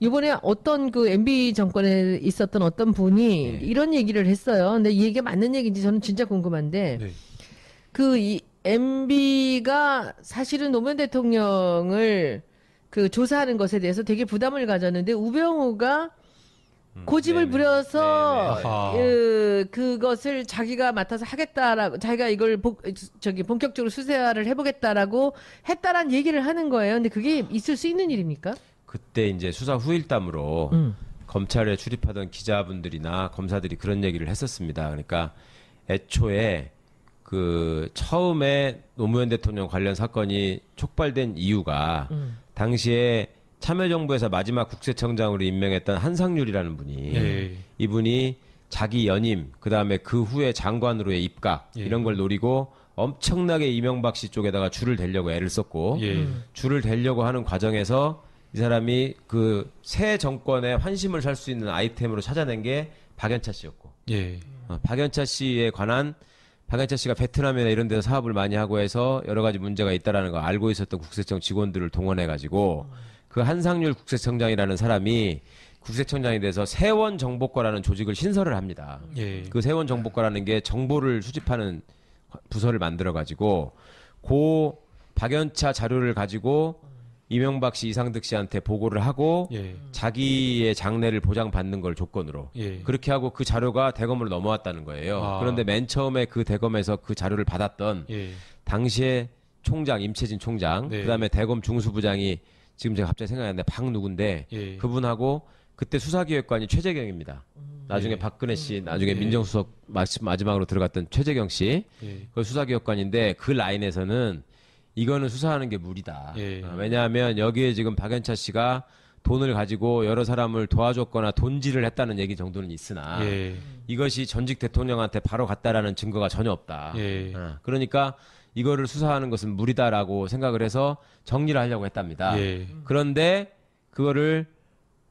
이번에 어떤 그 MB 정권에 있었던 어떤 분이 네. 이런 얘기를 했어요. 근데 이 얘기가 맞는 얘기인지 저는 진짜 궁금한데 네. 그이 MB가 사실은 노무현 대통령을 그 조사하는 것에 대해서 되게 부담을 가졌는데 우병우가 음, 고집을 네네. 네. 부려서 네, 네. 그, 그것을 자기가 맡아서 하겠다라고 자기가 이걸 보, 저기 본격적으로 수세화를 해보겠다라고 했다란 얘기를 하는 거예요. 근데 그게 있을 수 있는 일입니까? 그때 이제 수사 후일담으로 음. 검찰에 출입하던 기자분들이나 검사들이 그런 얘기를 했었습니다. 그러니까 애초에 그 처음에 노무현 대통령 관련 사건이 촉발된 이유가 음. 당시에 참여정부에서 마지막 국세청장으로 임명했던 한상률이라는 분이 예. 예, 예. 이분이 자기 연임 그다음에 그 후에 장관으로의 입각 예. 이런 걸 노리고 엄청나게 이명박 씨 쪽에다가 줄을 대려고 애를 썼고 예. 음. 줄을 대려고 하는 과정에서 이 사람이 그 새 정권의 환심을 살 수 있는 아이템으로 찾아낸 게 박연차 씨였고. 예. 어, 박연차 씨에 관한 박연차 씨가 베트남이나 이런 데서 사업을 많이 하고 해서 여러 가지 문제가 있다라는 걸 알고 있었던 국세청 직원들을 동원해 가지고 그 한상률 국세청장이라는 사람이 국세청장이 돼서 세원 정보과라는 조직을 신설을 합니다. 예. 그 세원 정보과라는 게 정보를 수집하는 부서를 만들어 가지고 고 박연차 자료를 가지고 이명박 씨, 이상득 씨한테 보고를 하고 예. 자기의 예. 장례를 보장받는 걸 조건으로 예. 그렇게 하고 그 자료가 대검으로 넘어왔다는 거예요. 아. 그런데 맨 처음에 그 대검에서 그 자료를 받았던 예. 당시에 총장 임채진 총장 네. 그다음에 대검 중수부장이 지금 제가 갑자기 생각이 안 나는데 박 누군데 예. 그분하고 그때 수사기획관이 최재경입니다. 음. 나중에 예. 박근혜 씨, 음. 나중에 예. 민정수석 마지막으로 들어갔던 최재경 씨, 예. 그 수사기획관인데 그 라인에서는 이거는 수사하는 게 무리다. 예. 어, 왜냐하면 여기에 지금 박연차 씨가 돈을 가지고 여러 사람을 도와줬거나 돈질을 했다는 얘기 정도는 있으나 예. 이것이 전직 대통령한테 바로 갔다라는 증거가 전혀 없다. 예. 어, 그러니까 이거를 수사하는 것은 무리다라고 생각을 해서 정리를 하려고 했답니다. 예. 그런데 그거를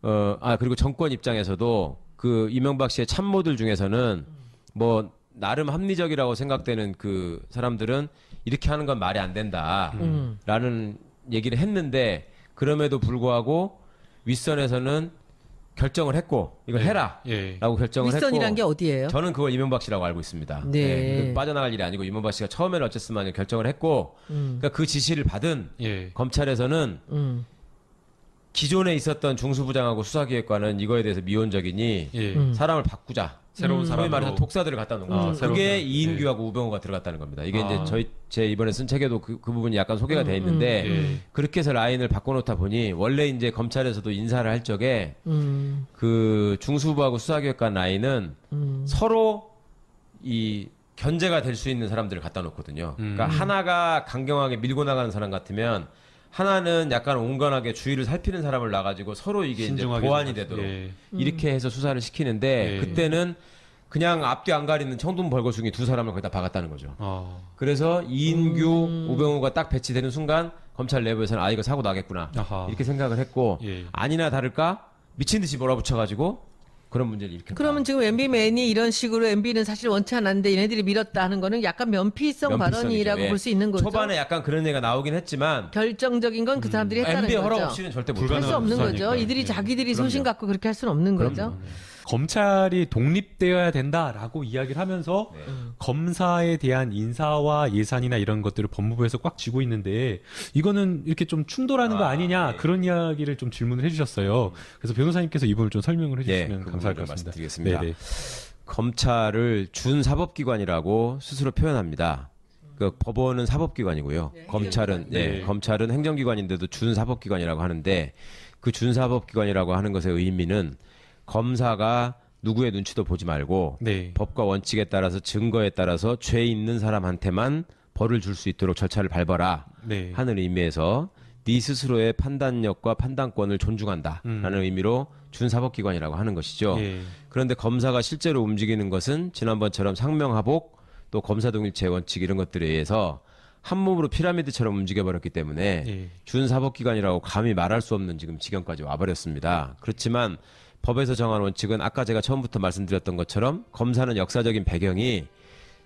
어, 아 그리고 정권 입장에서도 그 이명박 씨의 참모들 중에서는 뭐 나름 합리적이라고 생각되는 그 사람들은 이렇게 하는 건 말이 안 된다라는 음. 얘기를 했는데 그럼에도 불구하고 윗선에서는 결정을 했고 이걸 해라라고 예, 예. 결정을 윗선이란 했고 게 어디예요? 저는 그걸 이명박 씨라고 알고 있습니다. 네. 네 빠져나갈 일이 아니고 이명박 씨가 처음에는 어쨌든 결정을 했고 음. 그러니까 그 지시를 받은 예. 검찰에서는 음. 기존에 있었던 중수부장하고 수사기획관은 이거에 대해서 미온적이니 예. 음. 사람을 바꾸자. 새로운 음. 사람으로. 말해서 독사들을 갖다 놓은 아, 거죠. 아, 새 그게 예. 이인규하고 우병우가 들어갔다는 겁니다. 이게 아. 이제 저희 제 이번에 쓴 책에도 그, 그 부분이 약간 소개가 음, 돼 있는데 예. 그렇게 해서 라인을 바꿔놓다 보니 원래 이제 검찰에서도 인사를 할 적에 음. 그 중수부하고 수사기획관 라인은 음. 서로 이 견제가 될 수 있는 사람들을 갖다 놓거든요. 그러니까 하나가 강경하게 밀고 나가는 사람 같으면 하나는 약간 온건하게 주위를 살피는 사람을 놔가지고 서로 이게 이제 보완이 되도록 예. 이렇게 음. 해서 수사를 시키는데 예. 그때는 그냥 앞뒤 안 가리는 청동 벌거 중에 두 사람을 거기다 박았다는 거죠. 어. 그래서 이인규, 음. 우병우가 딱 배치되는 순간 검찰 내부에서는 아 이거 사고 나겠구나 아하. 이렇게 생각을 했고 예. 아니나 다를까 미친 듯이 몰아붙여가지고 그런 문제를 일으킨다. 그러면 지금 MB맨이 이런 식으로 MB는 사실 원치 않았는데 얘네들이 밀었다는 하 거는 약간 면피성 면피성 발언이라고 예. 볼수 있는 거죠. 초반에 약간 그런 얘기가 나오긴 했지만 결정적인 건 그 사람들이 음, 했다는 m b 거죠. 허락 없이는 절대 불가능한 없는 거죠. 이들이 예. 자기들이 그럼요. 갖고 그렇게 할 수는 없는 거죠. 그럼요. 검찰이 독립되어야 된다라고 이야기를 하면서 네. 검사에 대한 인사와 예산이나 이런 것들을 법무부에서 꽉 쥐고 있는데 이거는 이렇게 좀 충돌하는 아, 거 아니냐 네. 그런 이야기를 좀 질문을 해주셨어요. 음. 그래서 변호사님께서 이 부분을 좀 설명을 네, 해주시면 그 감사할 것 같습니다. 말씀드리겠습니다. 네네. 네. 검찰을 준 사법기관이라고 스스로 표현합니다. 그 법원은 사법기관이고요. 네, 검찰은 네. 네. 검찰은 행정기관인데도 준사법기관이라고 하는데 그 준사법기관이라고 하는 것의 의미는 검사가 누구의 눈치도 보지 말고 네. 법과 원칙에 따라서 증거에 따라서 죄 있는 사람한테만 벌을 줄 수 있도록 절차를 밟아라 네. 하는 의미에서 네 스스로의 판단력과 판단권을 존중한다라는 음. 의미로 준사법기관이라고 하는 것이죠. 예. 그런데 검사가 실제로 움직이는 것은 지난번처럼 상명하복 또 검사동일체 원칙 이런 것들에 의해서 한 몸으로 피라미드처럼 움직여버렸기 때문에 예. 준사법기관이라고 감히 말할 수 없는 지금 지경까지 와버렸습니다. 그렇지만 법에서 정한 원칙은 아까 제가 처음부터 말씀드렸던 것처럼 검사는 역사적인 배경이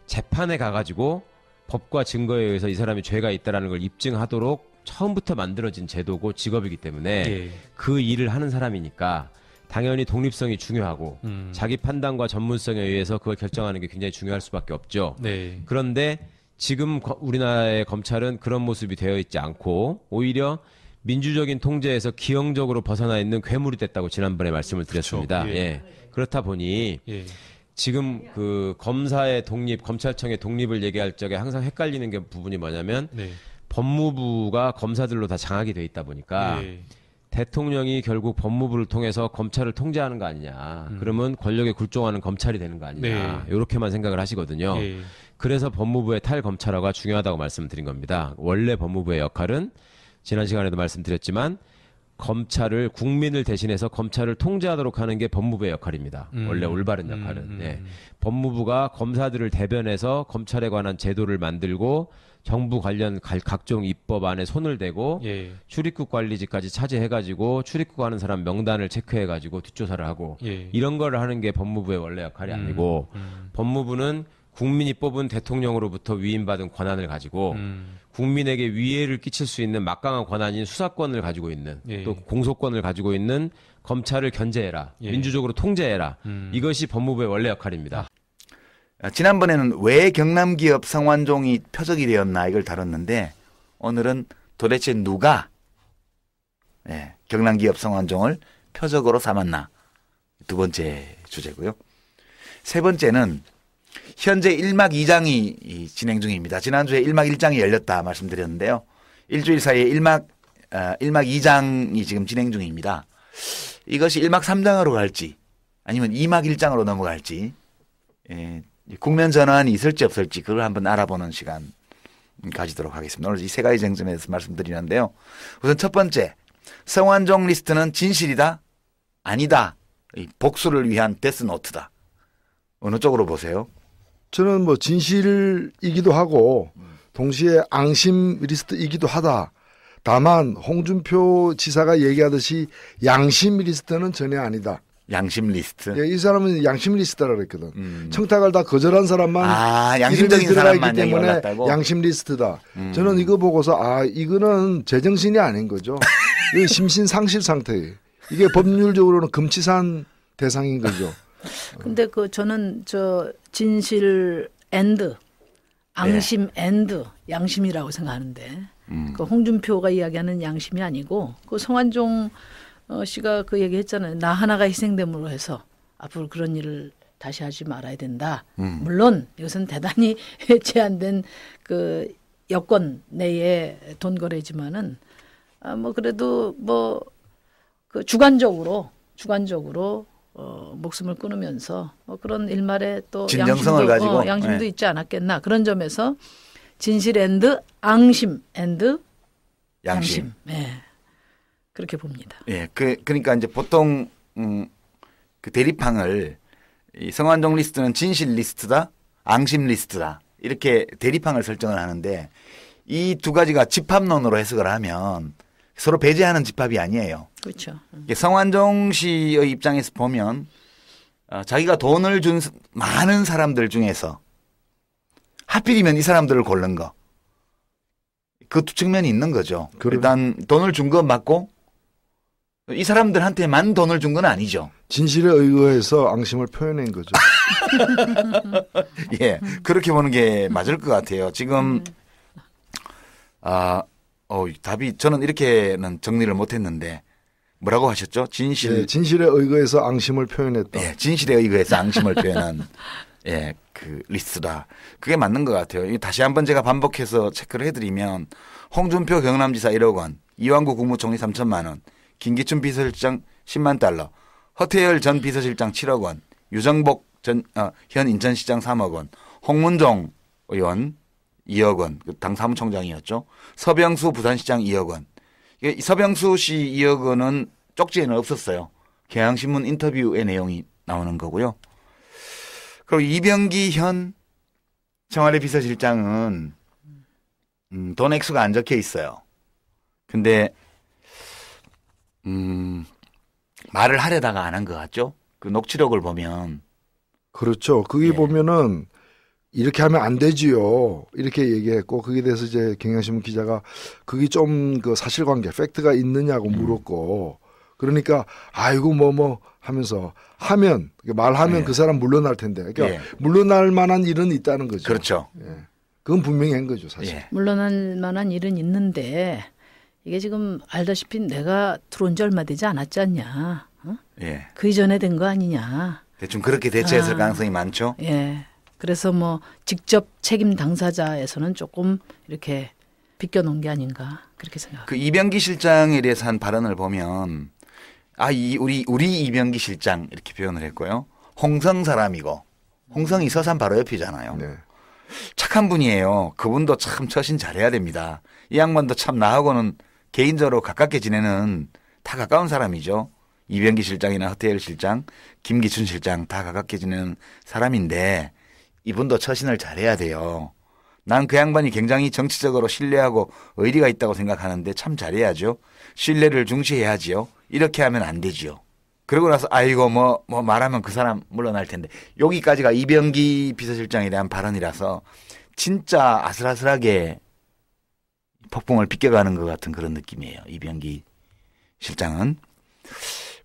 재판에 가가지고 법과 증거에 의해서 이 사람이 죄가 있다라는 걸 입증하도록 처음부터 만들어진 제도고 직업이기 때문에 예. 그 일을 하는 사람이니까 당연히 독립성이 중요하고 음. 자기 판단과 전문성에 의해서 그걸 결정하는 게 굉장히 중요할 수밖에 없죠. 네. 그런데 지금 우리나라의 검찰은 그런 모습이 되어 있지 않고 오히려 민주적인 통제에서 기형적으로 벗어나 있는 괴물이 됐다고 지난번에 말씀을 드렸습니다. 그렇죠. 예. 예. 그렇다 보니 예. 지금 그 검사의 독립, 검찰청의 독립을 얘기할 적에 항상 헷갈리는 게 부분이 뭐냐면 네. 법무부가 검사들로 다 장악이 돼 있다 보니까 예. 대통령이 결국 법무부를 통해서 검찰을 통제하는 거 아니냐. 음. 그러면 권력에 굴종하는 검찰이 되는 거 아니냐. 네. 이렇게만 생각을 하시거든요. 네. 그래서 법무부의 탈검찰화가 중요하다고 말씀드린 겁니다. 원래 법무부의 역할은 지난 시간에도 말씀드렸지만 검찰을 국민을 대신해서 검찰을 통제하도록 하는 게 법무부의 역할입니다. 음. 원래 올바른 음, 역할은 음. 예. 음. 법무부가 검사들을 대변해서 검찰에 관한 제도를 만들고 정부 관련 각종 입법안에 손을 대고 예, 예. 출입국 관리직까지 차지해가지고 출입국하는 사람 명단을 체크해가지고 뒷조사를 하고 예. 예. 이런 걸 하는 게 법무부의 원래 역할이 음. 아니고 음. 법무부는 국민이 뽑은 대통령으로부터 위임받은 권한을 가지고. 국민에게 위해를 끼칠 수 있는 막강한 권한인 수사권을 가지고 있는 예, 예. 또 공소권을 가지고 있는 검찰을 견제해라 예. 민주적으로 통제해라 음. 이것이 법무부의 원래 역할입니다. 아, 지난번에는 왜 경남 기업 성완종이 표적이 되었나 이걸 다뤘는데 오늘은 도대체 누가 예, 경남 기업 성완종을 표적으로 삼았나 두 번째 주제고요. 세 번째는 현재 1막 2장이 진행 중입니다. 지난주에 1막 1장이 열렸다 말씀드렸는데요. 일주일 사이에 1막, 어, 1막 2장이 지금 진행 중입니다. 이것이 1막 3장으로 갈지 아니면 2막 1장으로 넘어갈지 예, 국면 전환이 있을지 없을지 그걸 한번 알아보는 시간 가지도록 하겠습니다. 오늘 이 세 가지 쟁점에 대해서 말씀드리는데요. 우선 첫 번째, 성완종 리스트는 진실이다? 아니다. 복수를 위한 데스노트다. 어느 쪽으로 보세요? 저는 뭐 진실이기도 하고 동시에 앙심 리스트이기도 하다. 다만 홍준표 지사가 얘기하듯이 양심 리스트는 전혀 아니다. 양심 리스트. 예, 이 사람은 양심 리스트라 그랬거든. 음. 청탁을 다 거절한 사람만 아, 양심적인 사람만 때문에 올랐다고? 양심 리스트다. 음. 저는 이거 보고서 아 이거는 제정신이 아닌 거죠. 이 심신 상실 상태. 이게 법률적으로는 금치산 대상인 거죠. 근데 그 저는 저 진실 앤드 앙심 네. 앤드 양심이라고 생각하는데 음. 그 홍준표가 이야기하는 양심이 아니고 그송한종 어, 씨가 그 얘기했잖아요. 나 하나가 희생됨으로 해서 앞으로 그런 일을 다시 하지 말아야 된다. 음. 물론 이것은 대단히 제한된 그 여권 내에 돈 거래지만은 아 뭐 그래도 뭐 그 주관적으로 주관적으로 어, 목숨을 끊으면서 뭐 그런 일말에 또 양심도, 가지고 어, 양심도 네. 있지 않았겠나 그런 점에서 진실 앤드 앙심 앤드 양심. 양 네. 예. 그렇게 봅니다. 예. 그 그러니까 이제 보통 음, 그 대립항을 이 성완종 리스트는 진실 리스트다, 앙심 리스트다 이렇게 대립항을 설정을 하는데 이 두 가지가 집합론으로 해석을 하면 서로 배제하는 집합이 아니에요. 그렇죠. 성완종 씨의 입장에서 보면 어, 자기가 돈을 준 많은 사람들 중에서 하필이면 이 사람들을 고른 거. 그두 측면이 있는 거죠. 그래. 일단 돈을 준 건 맞고 이 사람들한테만 돈을 준 건 아니죠. 진실에 의거해서 앙심을 표현한 거죠. 예, 그렇게 보는 게 맞을 것 같아요. 지금 음. 아 어, 답이 저는 이렇게는 정리를 못했는데 뭐라고 하셨죠? 진실 예, 진실에 의거해서 앙심을 표현했다. 예, 진실에 의거해서 앙심을 표현한 예, 그 리스다. 트 그게 맞는 것 같아요. 다시 한 번 제가 반복해서 체크를 해드리면 홍준표 경남지사 1억 원, 이완구 국무총리 3천만 원, 김기춘 비서실장 10만 달러, 허태열 전 비서실장 7억 원, 유정복 전, 어, 현 인천시장 3억 원, 홍문종 의원 2억 원, 그 당 사무총장이었죠. 서병수 부산시장 2억 원. 서병수 씨 2억 원은 쪽지에는 없었어요. 개항신문 인터뷰의 내용이 나오는 거고요. 그리고 이병기 현 청와대 비서실장은 음, 돈 액수가 안 적혀 있어요. 근데 음, 말을 하려다가 안 한 것 같죠? 그 녹취록을 보면 그렇죠. 그게 예. 보면은 이렇게 하면 안 되지요. 이렇게 얘기했고 거기에 대해서 이제 경향신문 기자가 그게 좀 그 사실관계 팩트가 있느냐고 음. 물었고 그러니까 아이고 뭐뭐 뭐 하면서 하면 그러니까 말하면 예. 그 사람 물러날 텐데 그러니까 예. 물러날 만한 일은 있다는 거죠. 그렇죠. 예. 그건 분명히 한 거죠 사실. 예. 물러날 만한 일은 있는데 이게 지금 알다시피 내가 들어온 지 얼마 되지 않았지 않냐. 어? 예. 그 이전에 된 거 아니냐. 대충 그렇게 대처했을 아. 가능성이 많죠. 예. 그래서 뭐 직접 책임 당사자에서는 조금 이렇게 비껴놓은 게 아닌가 그렇게 생각그 이병기 실장에 대해서 한 발언을 보면 아, 이 우리 우리 이병기 실장 이렇게 표현을 했고요. 홍성 사람이고 홍성이 서산 바로 옆이잖아요. 네. 착한 분이에요. 그분도 참 처신 잘해야 됩니다. 이 양반도 참 나하고는 개인적으로 가깝게 지내는 다 가까운 사람이죠. 이병기 실장이나 허태열 실장, 김기춘 실장 다 가깝게 지내는 사람인데 이분도 처신을 잘해야 돼요. 난 그 양반이 굉장히 정치적으로 신뢰하고 의리가 있다고 생각하는데 참 잘해야죠. 신뢰를 중시해야지요. 이렇게 하면 안 되지요. 그러고 나서 아이고 뭐뭐 뭐 말하면 그 사람 물러날 텐데 여기까지가 이병기 비서실장에 대한 발언이라서 진짜 아슬아슬하게 폭풍을 빗겨가는 것 같은 그런 느낌이에요. 이병기 실장은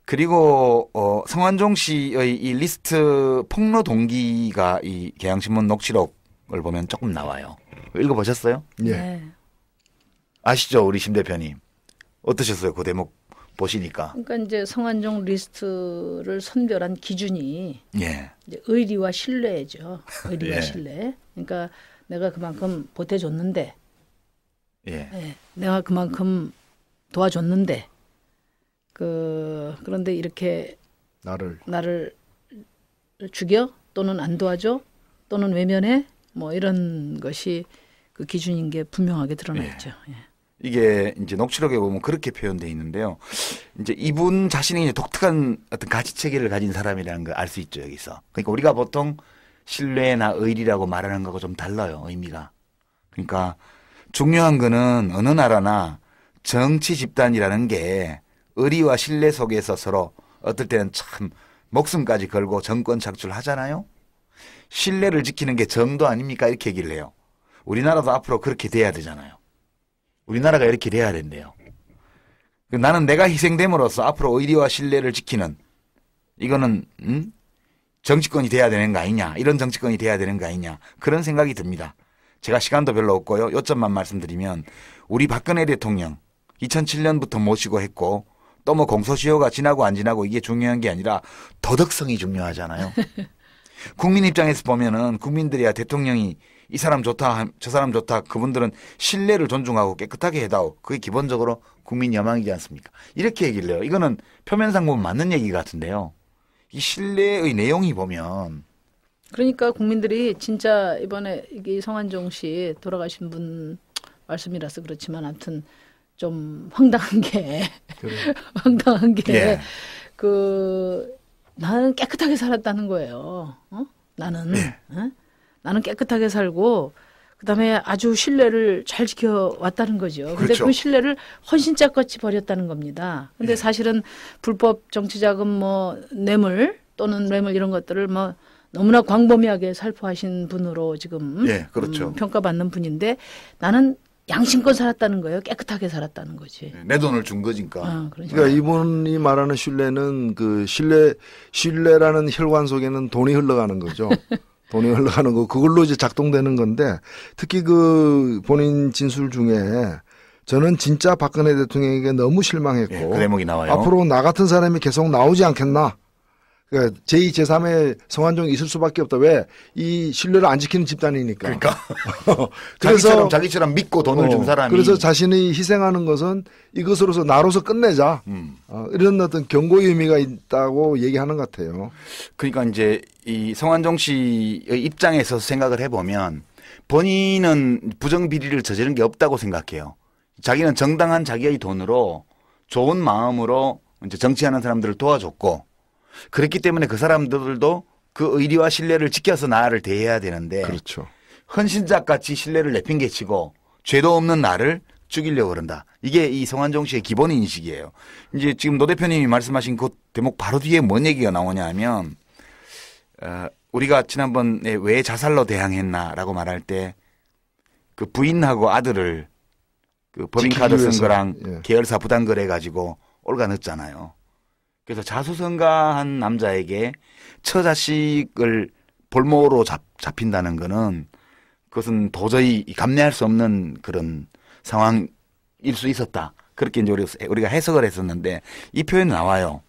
그리고 어, 성환종 씨의 이 리스트 폭로 동기가 이 개항신문 녹취록을 보면 조금 나와요. 읽어보셨어요? 예. 네. 아시죠, 우리 심 대표님? 어떠셨어요, 그 대목 보시니까? 그러니까 이제 성환종 리스트를 선별한 기준이 예. 의리와 신뢰죠. 의리와 예. 신뢰. 그러니까 내가 그만큼 보태줬는데, 예. 예 내가 그만큼 도와줬는데. 그 그런데 이렇게 나를 나를 죽여 또는 안 도와줘 또는 외면해 뭐 이런 것이 그 기준인 게 분명하게 드러나 있죠. 예. 이게 이제 녹취록에 보면 그렇게 표현돼 있는데요. 이제 이분 자신이 이제 독특한 어떤 가치 체계를 가진 사람이라는 걸 알 수 있죠 여기서. 그러니까 우리가 보통 신뢰나 의리라고 말하는 거하고 좀 달라요 의미가. 그러니까 중요한 거는 어느 나라나 정치 집단이라는 게 의리와 신뢰 속에서 서로 어떨 때는 참 목숨까지 걸고 정권 착출하잖아요. 신뢰를 지키는 게 정도 아닙니까? 이렇게 얘기를 해요. 우리나라도 앞으로 그렇게 돼야 되잖아요. 우리나라가 이렇게 돼야 된대요. 나는 내가 희생됨으로써 앞으로 의리와 신뢰를 지키는 이거는 음? 정치권이 돼야 되는 거 아니냐 이런 정치권이 돼야 되는 거 아니냐 그런 생각이 듭니다. 제가 시간도 별로 없고요. 요점만 말씀드리면 우리 박근혜 대통령 2007년부터 모시고 했고 또뭐 공소시효가 지나고 안 지나고 이게 중요한 게 아니라 도덕성이 중요하잖아요. 국민 입장에서 보면은 국민들이야 대통령이 이 사람 좋다, 저 사람 좋다. 그분들은 신뢰를 존중하고 깨끗하게 해다오. 그게 기본적으로 국민 여망이지 않습니까? 이렇게 얘기를 해요. 이거는 표면상 보면 맞는 얘기 같은데요. 이 신뢰의 내용이 보면 그러니까 국민들이 진짜 이번에 이게 성한종 씨 돌아가신 분 말씀이라서 그렇지만 아무튼 좀 황당한 게 황당한 게그 예. 그, 나는 깨끗하게 살았다는 거예요. 어? 나는 예. 어? 나는 깨끗하게 살고 그다음에 아주 신뢰를 잘 지켜왔다는 거죠. 근데 그렇죠. 그 신뢰를 헌신짝같이 버렸다는 겁니다. 근데 예. 사실은 불법 정치자금 뭐 뇌물 또는 뇌물 이런 것들을 뭐 너무나 광범위하게 살포하신 분으로 지금 예, 그렇죠. 음, 평가받는 분인데 나는 양심껏 살았다는 거예요. 깨끗하게 살았다는 거지. 네, 내 돈을 준 거니까. 아, 그러니까 이분이 말하는 신뢰는 그 신뢰 신뢰라는 혈관 속에는 돈이 흘러가는 거죠. 돈이 흘러가는 거 그걸로 이제 작동되는 건데 특히 그 본인 진술 중에 저는 진짜 박근혜 대통령에게 너무 실망했고 예, 그 대목이 나와요. 앞으로 나 같은 사람이 계속 나오지 않겠나 그러니까 제2, 제3의 성환종이 있을 수밖에 없다. 왜? 이 신뢰를 안 지키는 집단이니까. 그러니까. 그래서 자기처럼, 자기처럼 믿고 돈을 어, 준 사람이. 그래서 자신이 희생하는 것은 이것으로서 나로서 끝내자. 음. 어, 이런 어떤 경고의 의미가 있다고 얘기하는 것 같아요. 그러니까 이제 이 성환종 씨의 입장에서 생각을 해보면 본인은 부정비리를 저지른 게 없다고 생각해요. 자기는 정당한 자기의 돈으로 좋은 마음으로 이제 정치하는 사람들을 도와줬고 그렇기 때문에 그 사람들도 그 의리와 신뢰를 지켜서 나를 대해야 되는데 그렇죠. 헌신자 같이 신뢰를 내팽개치고 죄도 없는 나를 죽이려고 그런다. 이게 이 성한종 씨의 기본 인식이에요. 이제 지금 노 대표님이 말씀하신 그 대목 바로 뒤에 뭔 얘기가 나오냐 하면 어, 우리가 지난번에 왜 자살로 대항했나라고 말할 때 그 부인하고 아들을 그 법인카드 쓴 거랑 예. 계열사 부담 거래 가지고 올가 넣었잖아요. 그래서 자수성가한 남자에게 처자식을 볼모로 잡, 잡힌다는 거는 그것은 도저히 감내할 수 없는 그런 상황일 수 있었다. 그렇게 이제 우리가 해석을 했었는데 이 표현 이 나와요.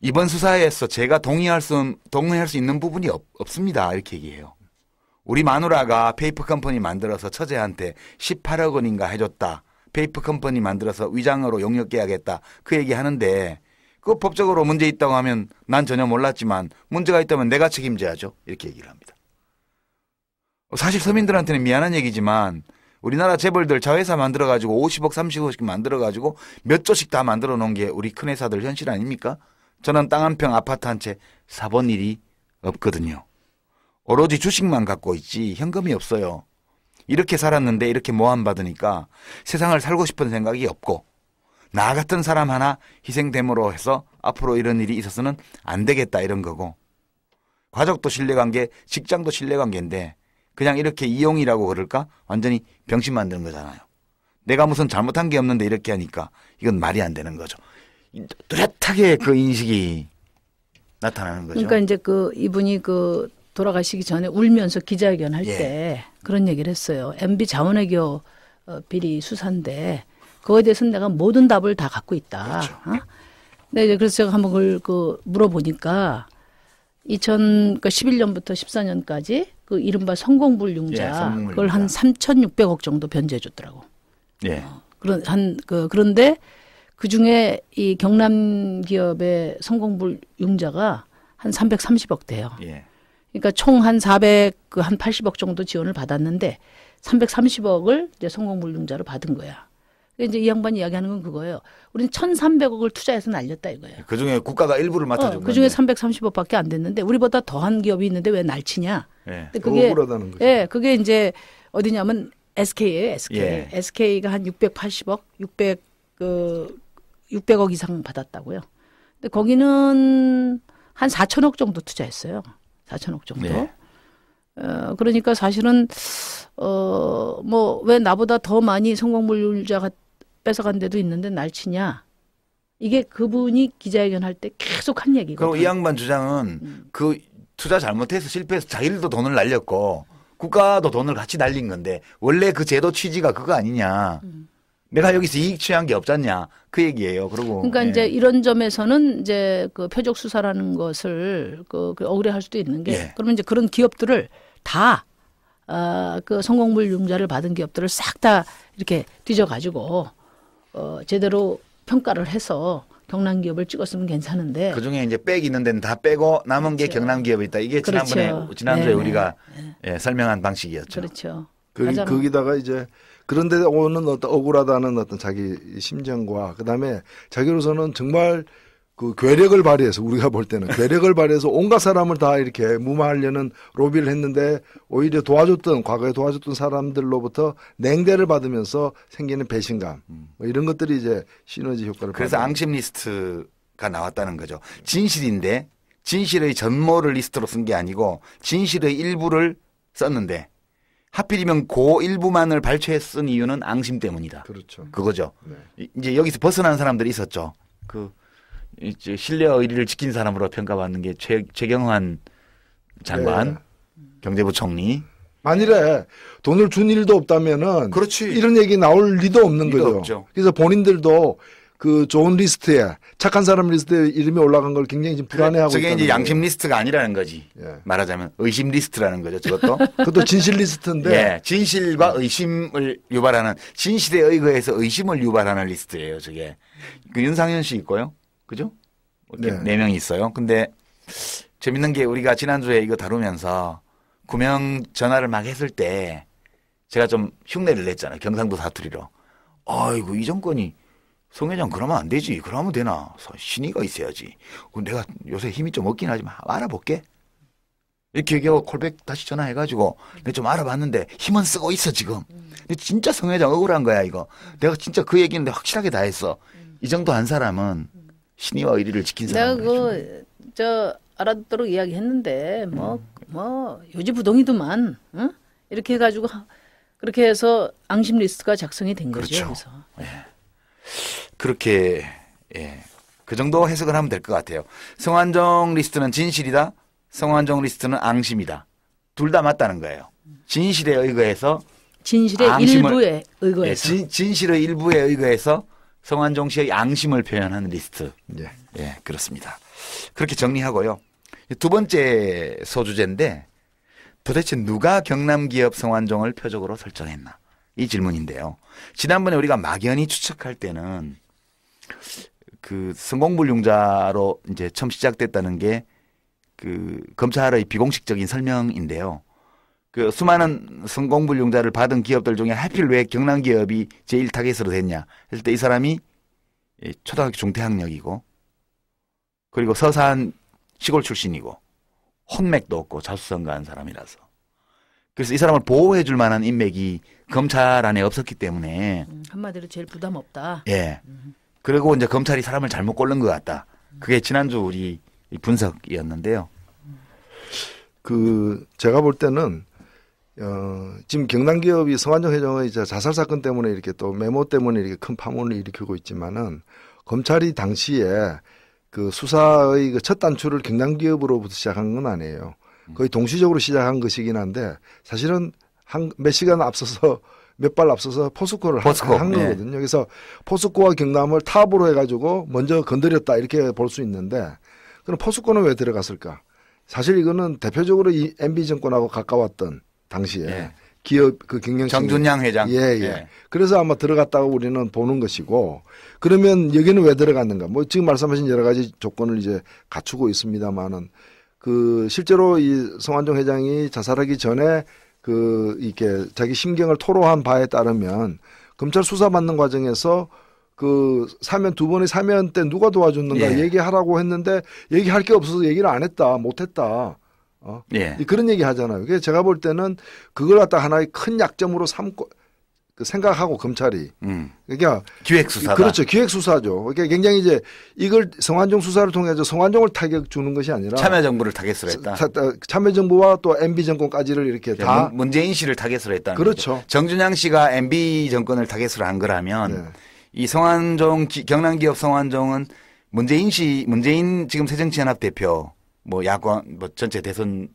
이번 수사에서 제가 동의할 수, 동의할 수 있는 부분이 없, 없습니다. 이렇게 얘기해요. 우리 마누라가 페이퍼 컴퍼니 만들어서 처제한테 18억 원인가 해줬다. 페이퍼 컴퍼니 만들어서 위장으로 용역 계약했다. 그 얘기 하는데 그 법적으로 문제 있다고 하면 난 전혀 몰랐지만 문제가 있다면 내가 책임져야죠. 이렇게 얘기를 합니다. 사실 서민들한테는 미안한 얘기지만 우리나라 재벌들 자회사 만들어가지고 50억, 30억씩 만들어가지고 몇 조씩 다 만들어 놓은 게 우리 큰 회사들 현실 아닙니까? 저는 땅 한 평 아파트 한 채 사본 일이 없거든요. 오로지 주식만 갖고 있지 현금이 없어요. 이렇게 살았는데 이렇게 모함 받으니까 세상을 살고 싶은 생각이 없고 나 같은 사람 하나 희생됨으로 해서 앞으로 이런 일이 있어서는 안 되겠다 이런 거고 가족도 신뢰관계 직장도 신뢰관계인데 그냥 이렇게 이용이라고 그럴까 완전히 병신 만드는 거잖아요. 내가 무슨 잘못한 게 없는데 이렇게 하니까 이건 말이 안 되는 거죠. 뚜렷하게 그 인식이 나타나는 거죠. 그러니까 이제 그 이분이 그 돌아가시기 전에 울면서 기자회견 할때 예. 그런 얘기를 했어요. MB 자원외교 어, 비리 수사인데 그거에 대해서는 내가 모든 답을 다 갖고 있다. 그렇죠. 어? 네, 그래서 제가 한번 그걸 그 물어보니까 2011년부터 그러니까 14년까지 그 이른바 성공불융자 예, 그걸 한 3,600억 정도 변제해 줬더라고. 예. 어, 그런 한 그 그런데 그 중에 이 경남 기업의 성공불융자가 한 330억 돼요. 예. 그러니까 총 한 400, 그 한 80억 정도 지원을 받았는데 330억을 이제 성공불융자로 받은 거야. 그러니까 이제 이 양반이 이야기하는 건 그거예요. 우리는 1,300억을 투자해서 날렸다 이거예요. 그 중에 국가가 일부를 맡아준 어, 그 중에 330억밖에 안 됐는데 우리보다 더한 기업이 있는데 왜 날치냐? 예. 그게 억울하다는 거죠. 예, 그게 이제 어디냐면 SK예요, SK. 예. SK가 한 680억, 600그 600억 이상 받았다고요. 근데 거기는 한 4천억 정도 투자했어요. 4천억 정도. 예. 어, 그러니까 사실은 어, 뭐, 왜 나보다 더 많이 성공물자 같 뺏어간 데도 있는데 날치냐. 이게 그분이 기자회견할 때 계속 한 얘기고. 그리고 이 양반 주장은 음. 그 투자 잘못해서 실패해서 자기들도 돈을 날렸고 국가도 돈을 같이 날린 건데 원래 그 제도 취지가 그거 아니냐. 음. 내가 여기서 이익 취한 게 없잖냐 그 얘기예요. 그리고 그러니까 예. 이제 이런 점에서는 이제 그 표적 수사라는 것을 그, 그 억울해할 수도 있는 게 예. 그러면 이제 그런 기업들을 다 어, 그 성공물 융자를 받은 기업들을 싹 다 이렇게 뒤져가지고 어, 제대로 평가를 해서 경남 기업을 찍었으면 괜찮은데 그 중에 이제 빽 있는 데는 다 빼고 남은 그렇죠. 게 경남 기업이 있다. 이게 지난번에 그렇죠. 네, 네, 지난주에 네네. 우리가 네. 예, 설명한 방식이었죠. 그렇죠. 그, 거기다가 이제 그런데 오는 어떤 억울하다는 어떤 자기 심정과 그다음에 자기로서는 정말 그 괴력을 발휘해서 우리가 볼 때는 괴력을 발휘해서 온갖 사람을 다 이렇게 무마하려는 로비를 했는데 오히려 도와줬던 과거에 도와줬던 사람들로부터 냉대를 받으면서 생기는 배신감 음. 뭐 이런 것들이 이제 시너지 효과를 그래서 앙심 리스트가 나왔다는 거죠 진실인데 진실의 전모를 리스트로 쓴 게 아니고 진실의 일부를 썼는데 하필이면 고 일부만을 발췌해 쓴 이유는 앙심 때문이다. 그렇죠. 그거죠. 네. 이제 여기서 벗어난 사람들이 있었죠. 그 이제 신뢰와 의리를 지킨 사람으로 평가받는 게 최, 최경환 장관, 네. 경제부총리. 만일에 돈을 준 일도 없다면은 그렇지. 이런 얘기 나올 리도 없는 리도 거죠. 없죠. 그래서 본인들도 그 좋은 리스트에 착한 사람 리스트에 이름이 올라간 걸 굉장히 지금 불안해하고 저게 이제 양심 리스트가 아니라는 거지. 예. 말하자면 의심 리스트라는 거죠. 저것도. 그것도 진실 리스트인데. 예. 진실과 의심을 유발하는 진실에 의거에서 의심을 유발하는 리스트예요. 저게. 그 윤상현 씨 있고요. 그죠? 네명이 네 있어요. 근데 재밌는 게 우리가 지난주에 이거 다루면서 구명 전화를 막 했을 때 제가 좀 흉내를 냈잖아요. 경상도 사투리로. 아이고, 이 정권이 송 회장 그러면 안 되지. 그러면 되나. 신의가 있어야지. 내가 요새 힘이 좀 없긴 하지만 알아볼게. 이렇게 얘기하고 콜백 다시 전화해가지고 내가 좀 알아봤는데 힘은 쓰고 있어 지금. 근데 진짜 송 회장 억울한 거야 이거. 내가 진짜 그얘기데 확실하게 다 했어. 이 정도 한 사람은 신의와 의리를 지킨 사람. 내가 그저 알아듣도록 이야기했는데 뭐뭐 음. 뭐 요지부동이더만 응? 이렇게 해가지고 그렇게 해서 앙심 리스트가 작성이 된 거죠. 그렇죠. 예. 그렇게 예. 그 정도 해석을 하면 될 것 같아요. 성환정 리스트는 진실이다. 성환정 리스트는 앙심이다. 둘 다 맞다는 거예요. 진실에 의거해서 진실의 일부에 의거해서 예, 진, 진실의 일부에 의거해서 성완종 씨의 양심을 표현하는 리스트. 예. 예, 그렇습니다. 그렇게 정리하고요. 두 번째 소주제인데 도대체 누가 경남 기업 성완종을 표적으로 설정했나? 이 질문인데요. 지난번에 우리가 막연히 추측할 때는 그 성공불용자로 이제 처음 시작됐다는 게 그 검찰의 비공식적인 설명인데요. 그 수많은 성공불용자를 받은 기업들 중에 하필 왜 경남 기업이 제일 타겟으로 됐냐 했을 때 이 사람이 초등학교 중퇴학력이고 그리고 서산 시골 출신이고 혼맥도 없고 자수성가한 사람이라서 그래서 이 사람을 보호해 줄 만한 인맥이 검찰 안에 없었기 때문에 음, 한마디로 제일 부담 없다. 예. 그리고 이제 검찰이 사람을 잘못 고른 것 같다. 그게 지난주 우리 분석이었는데요. 그 제가 볼 때는 어, 지금 경남기업이 성완종 회장의 자살 사건 때문에 이렇게 또 메모 때문에 이렇게 큰 파문을 일으키고 있지만은 검찰이 당시에 그 수사의 그첫 단추를 경남기업으로부터 시작한 건 아니에요. 거의 동시적으로 시작한 것이긴 한데 사실은 한 몇 시간 앞서서 몇 발 앞서서 포스코를 포스코, 한, 예. 거거든요. 그래서 포스코와 경남을 탑으로 해가지고 먼저 건드렸다 이렇게 볼 수 있는데 그럼 포스코는 왜 들어갔을까? 사실 이거는 대표적으로 이 MB 정권하고 가까웠던 당시에 예. 기업 그 경영 정준양 회장 예예 예. 예. 그래서 아마 들어갔다고 우리는 보는 것이고 그러면 여기는 왜 들어갔는가 뭐 지금 말씀하신 여러 가지 조건을 이제 갖추고 있습니다만은 그 실제로 이 성한종 회장이 자살하기 전에 그 이렇게 자기 신경을 토로한 바에 따르면 검찰 수사받는 과정에서 그 사면 두 번의 사면 때 누가 도와줬는가 예. 얘기하라고 했는데 얘기할 게 없어서 얘기를 안 했다 못 했다 어? 예. 그런 얘기 하잖아요. 그 제가 볼 때는 그걸 갖다 하나의 큰 약점으로 삼고 그 생각하고 검찰이 음. 그러니까 기획 수사 그렇죠 기획 수사죠. 그러니까 굉장히 이제 이걸 성완종 수사를 통해서 성완종을 타격 주는 것이 아니라 참여정부를 타겟으로 했다. 참여정부와 또 MB 정권까지를 이렇게 그러니까 다 문재인 씨를 타겟으로 했다는 그렇죠. 거죠. 정준양 씨가 MB 정권을 타겟으로 한 거라면 네. 이 성완종 경남기업 성완종은 문재인 씨 문재인 지금 새정치연합 대표 뭐 야권 뭐 전체 대선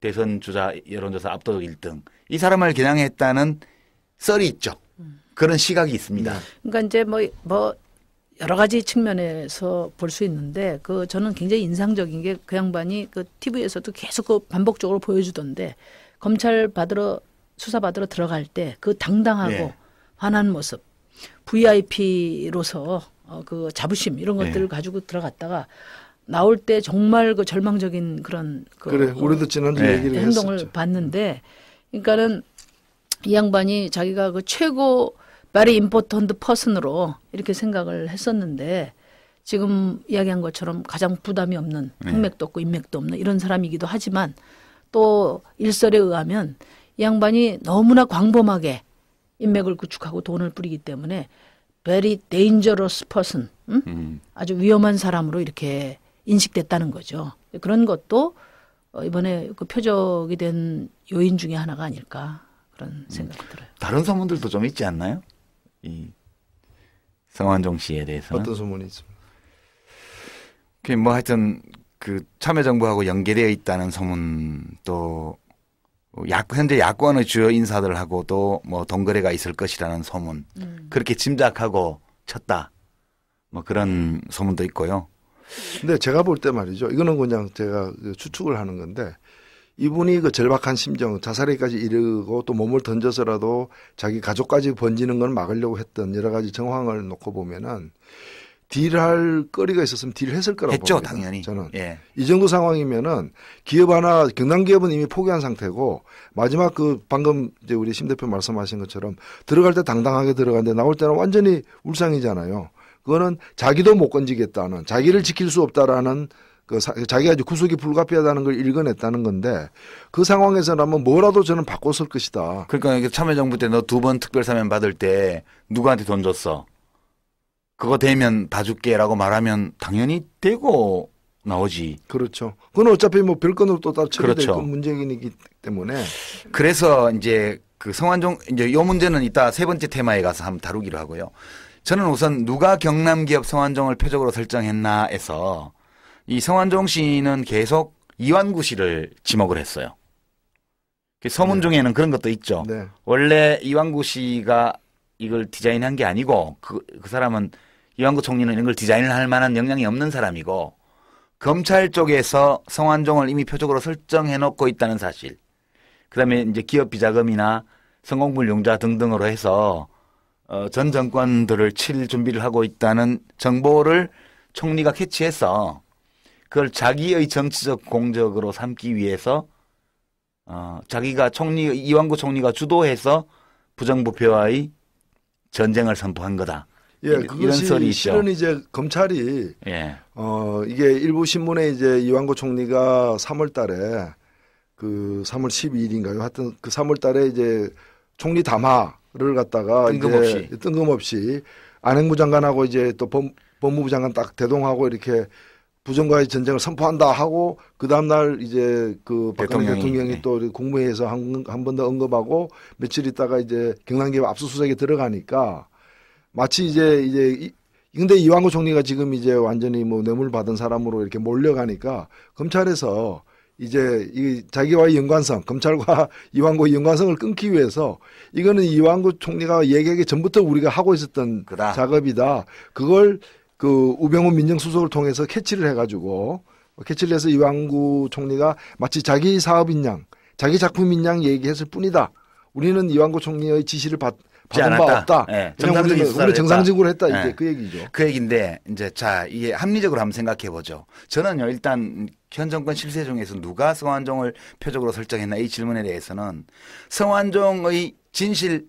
대선 주자 여론조사 압도적 1등 이 사람을 겨냥했다는 썰이 있죠. 그런 시각이 있습니다. 네. 그러니까 이제 뭐, 뭐 여러 가지 측면에서 볼 수 있는데 그 저는 굉장히 인상적인 게 그 양반이 그 TV에서도 계속 그 반복적으로 보여주던데 검찰 받으러 수사 받으러 들어갈 때 그 당당하고 네. 환한 모습 VIP로서 어그 자부심 이런 네. 것들을 네. 가지고 들어갔다가 나올 때 정말 그 절망적인 그런 그 그래 어, 우리도 지난주 네. 얘기를 그 행동을 봤는데 그러니까는 이 양반이 자기가 그 최고 말이 임포턴트 퍼슨으로 이렇게 생각을 했었는데 지금 이야기한 것처럼 가장 부담이 없는 네. 흑맥도 없고 인맥도 없는 이런 사람이기도 하지만 또 일설에 의하면 이 양반이 너무나 광범하게 인맥을 구축하고 돈을 뿌리기 때문에 very dangerous person, 응? 음. 아주 위험한 사람으로 이렇게 인식됐다는 거죠. 그런 것도 어, 이번에 그 표적이 된 요인 중에 하나가 아닐까 그런 음. 생각이 음. 들어요. 다른 소문들도 좀 있지 않나요? 이 성완종 씨에 대해서 어떤 소문이 있습니까? 뭐 하여튼 그 참여정부하고 연계되어 있다는 소문 또 현재 야권의 주요 인사들하고도 뭐 동거래가 있을 것이라는 소문 음. 그렇게 짐작하고 쳤다 뭐 그런 소문도 있고요. 근데 제가 볼 때 말이죠. 이거는 그냥 제가 그 추측을 하는 건데 이분이 그 절박한 심정, 자살에까지 이르고 또 몸을 던져서라도 자기 가족까지 번지는 걸 막으려고 했던 여러 가지 정황을 놓고 보면은 딜할 거리가 있었으면 딜했을 거라고 했죠, 봅니다. 당연히. 저는 예. 이 정도 상황이면은 기업 하나 경남 기업은 이미 포기한 상태고 마지막 그 방금 이제 우리 심 대표 말씀하신 것처럼 들어갈 때 당당하게 들어는데 나올 때는 완전히 울상이잖아요. 그거는 자기도 못 건지겠다는 자기를 지킬 수 없다라는 그 사, 자기가 이제 구속이 불가피하다는 걸 읽어냈다는 건데 그 상황에서라면 뭐라도 저는 바꿨을 것이다. 그러니까 참여정부 때 너 두 번 특별사면 받을 때 누구한테 돈 줬어? 그거 되면 봐줄게라고 말하면 당연히 되고 나오지. 그렇죠. 그건 어차피 뭐 별건으로 또 따로 처리될 그렇죠. 그 문제이기 때문에. 그래서 이제 그 성완종 이제 요 문제는 이따 세 번째 테마에 가서 한번 다루기로 하고요. 저는 우선 누가 경남 기업 성완종을 표적으로 설정했나에서 이 성완종 씨는 계속 이완구 씨를 지목을 했어요. 서문 그 네. 중에는 그런 것도 있죠. 네. 원래 이완구 씨가 이걸 디자인한 게 아니고 그, 그 사람은 이완구 총리는 이런 걸 디자인을 할 만한 역량이 없는 사람이고 검찰 쪽에서 성완종을 이미 표적으로 설정해 놓고 있다는 사실. 그다음에 이제 기업 비자금이나 성공불 용자 등등으로 해서 어, 전 정권들을 칠 준비를 하고 있다는 정보를 총리가 캐치해서 그걸 자기의 정치적 공적으로 삼기 위해서 어, 자기가 총리 이완구 총리가 주도해서 부정부패와의 전쟁을 선포한 거다. 예, 그것이 이런 실은 이제 검찰이 예. 어 이게 일부 신문에 이제 이완구 총리가 3월달에 그 3월 12일인가요? 하여튼 그 3월달에 이제 총리 담화 를 갖다가 뜬금없이 뜬금없이 안행부 장관하고 이제 또 법, 법무부 장관 딱 대동하고 이렇게 부정과의 전쟁을 선포한다 하고 그 다음 날 이제 그 박근혜 대통령이, 대통령이 네. 또국무회에서한 번 더 언급하고 며칠 있다가 이제 경남기업 압수수색에 들어가니까 마치 이제 이제 근데 이왕구 총리가 지금 이제 완전히 뭐 뇌물 받은 사람으로 이렇게 몰려가니까 검찰에서 이제 이 자기와의 연관성, 검찰과 이완구의 연관성을 끊기 위해서 이거는 이완구 총리가 얘기하기 전부터 우리가 하고 있었던 그다. 작업이다. 그걸 그 우병우 민정수석을 통해서 캐치를 해가지고 캐치를 해서 이완구 총리가 마치 자기 사업인 양, 자기 작품인 양 얘기했을 뿐이다. 우리는 이완구 총리의 지시를 받, 받은 바 없다. 네. 정상적인 우리, 우리 정상적으로 했다. 했다. 이제 네. 그 얘기죠. 그 얘기인데 이제 자 이게 합리적으로 한번 생각해 보죠. 저는요 일단 현 정권 실세 중에서 누가 성완종을 표적으로 설정했나 이 질문에 대해서는 성완종의 진실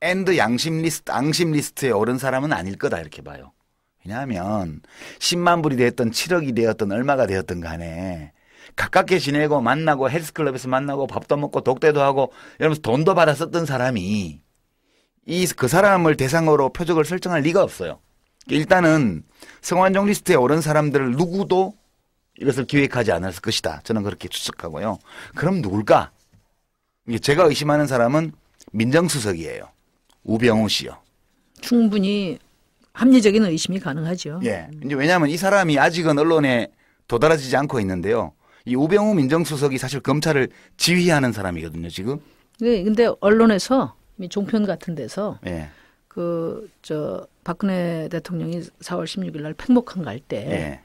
앤드 양심 리스트, 앙심 리스트에 오른 사람은 아닐 거다 이렇게 봐요. 왜냐하면 10만 불이 되었던 7억이 되었던 얼마가 되었던 간에 가깝게 지내고 만나고 헬스클럽에서 만나고 밥도 먹고 독대도 하고 이러면서 돈도 받아 썼던 사람이 이 그 사람을 대상으로 표적을 설정할 리가 없어요. 일단은 성완종 리스트에 오른 사람들을 누구도 이것을 기획하지 않았을 것이다. 저는 그렇게 추측하고요. 그럼 누굴까? 제가 의심하는 사람은 민정수석이에요. 우병우 씨요. 충분히 합리적인 의심이 가능하죠. 예. 이제 왜냐하면 이 사람이 아직은 언론에 도달하지 않고 있는데요. 이 우병우 민정수석이 사실 검찰을 지휘하는 사람이거든요, 지금. 네, 근데 언론에서 종편 같은 데서 예. 그저 박근혜 대통령이 4월 16일 날 팽목항 갈때 예.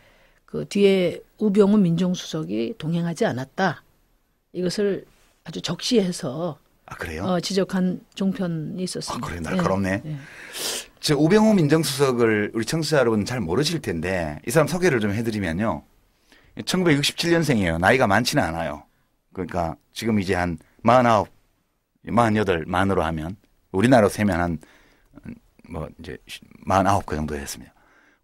그 뒤에 우병우 민정수석이 동행하지 않았다. 이것을 아주 적시해서 아 그래요? 어, 지적한 종편이 있었습니아 그래 날카롭네. 네. 저 우병우 민정수석을 우리 청취자 여러분 잘 모르실 텐데 이 사람 소개를 좀 해드리면요. 1967년생이에요. 나이가 많지는 않아요. 그러니까 지금 이제 한 49, 48만으로 하면 우리나라로 세면 한 뭐 이제 49 그 정도 됐습니다.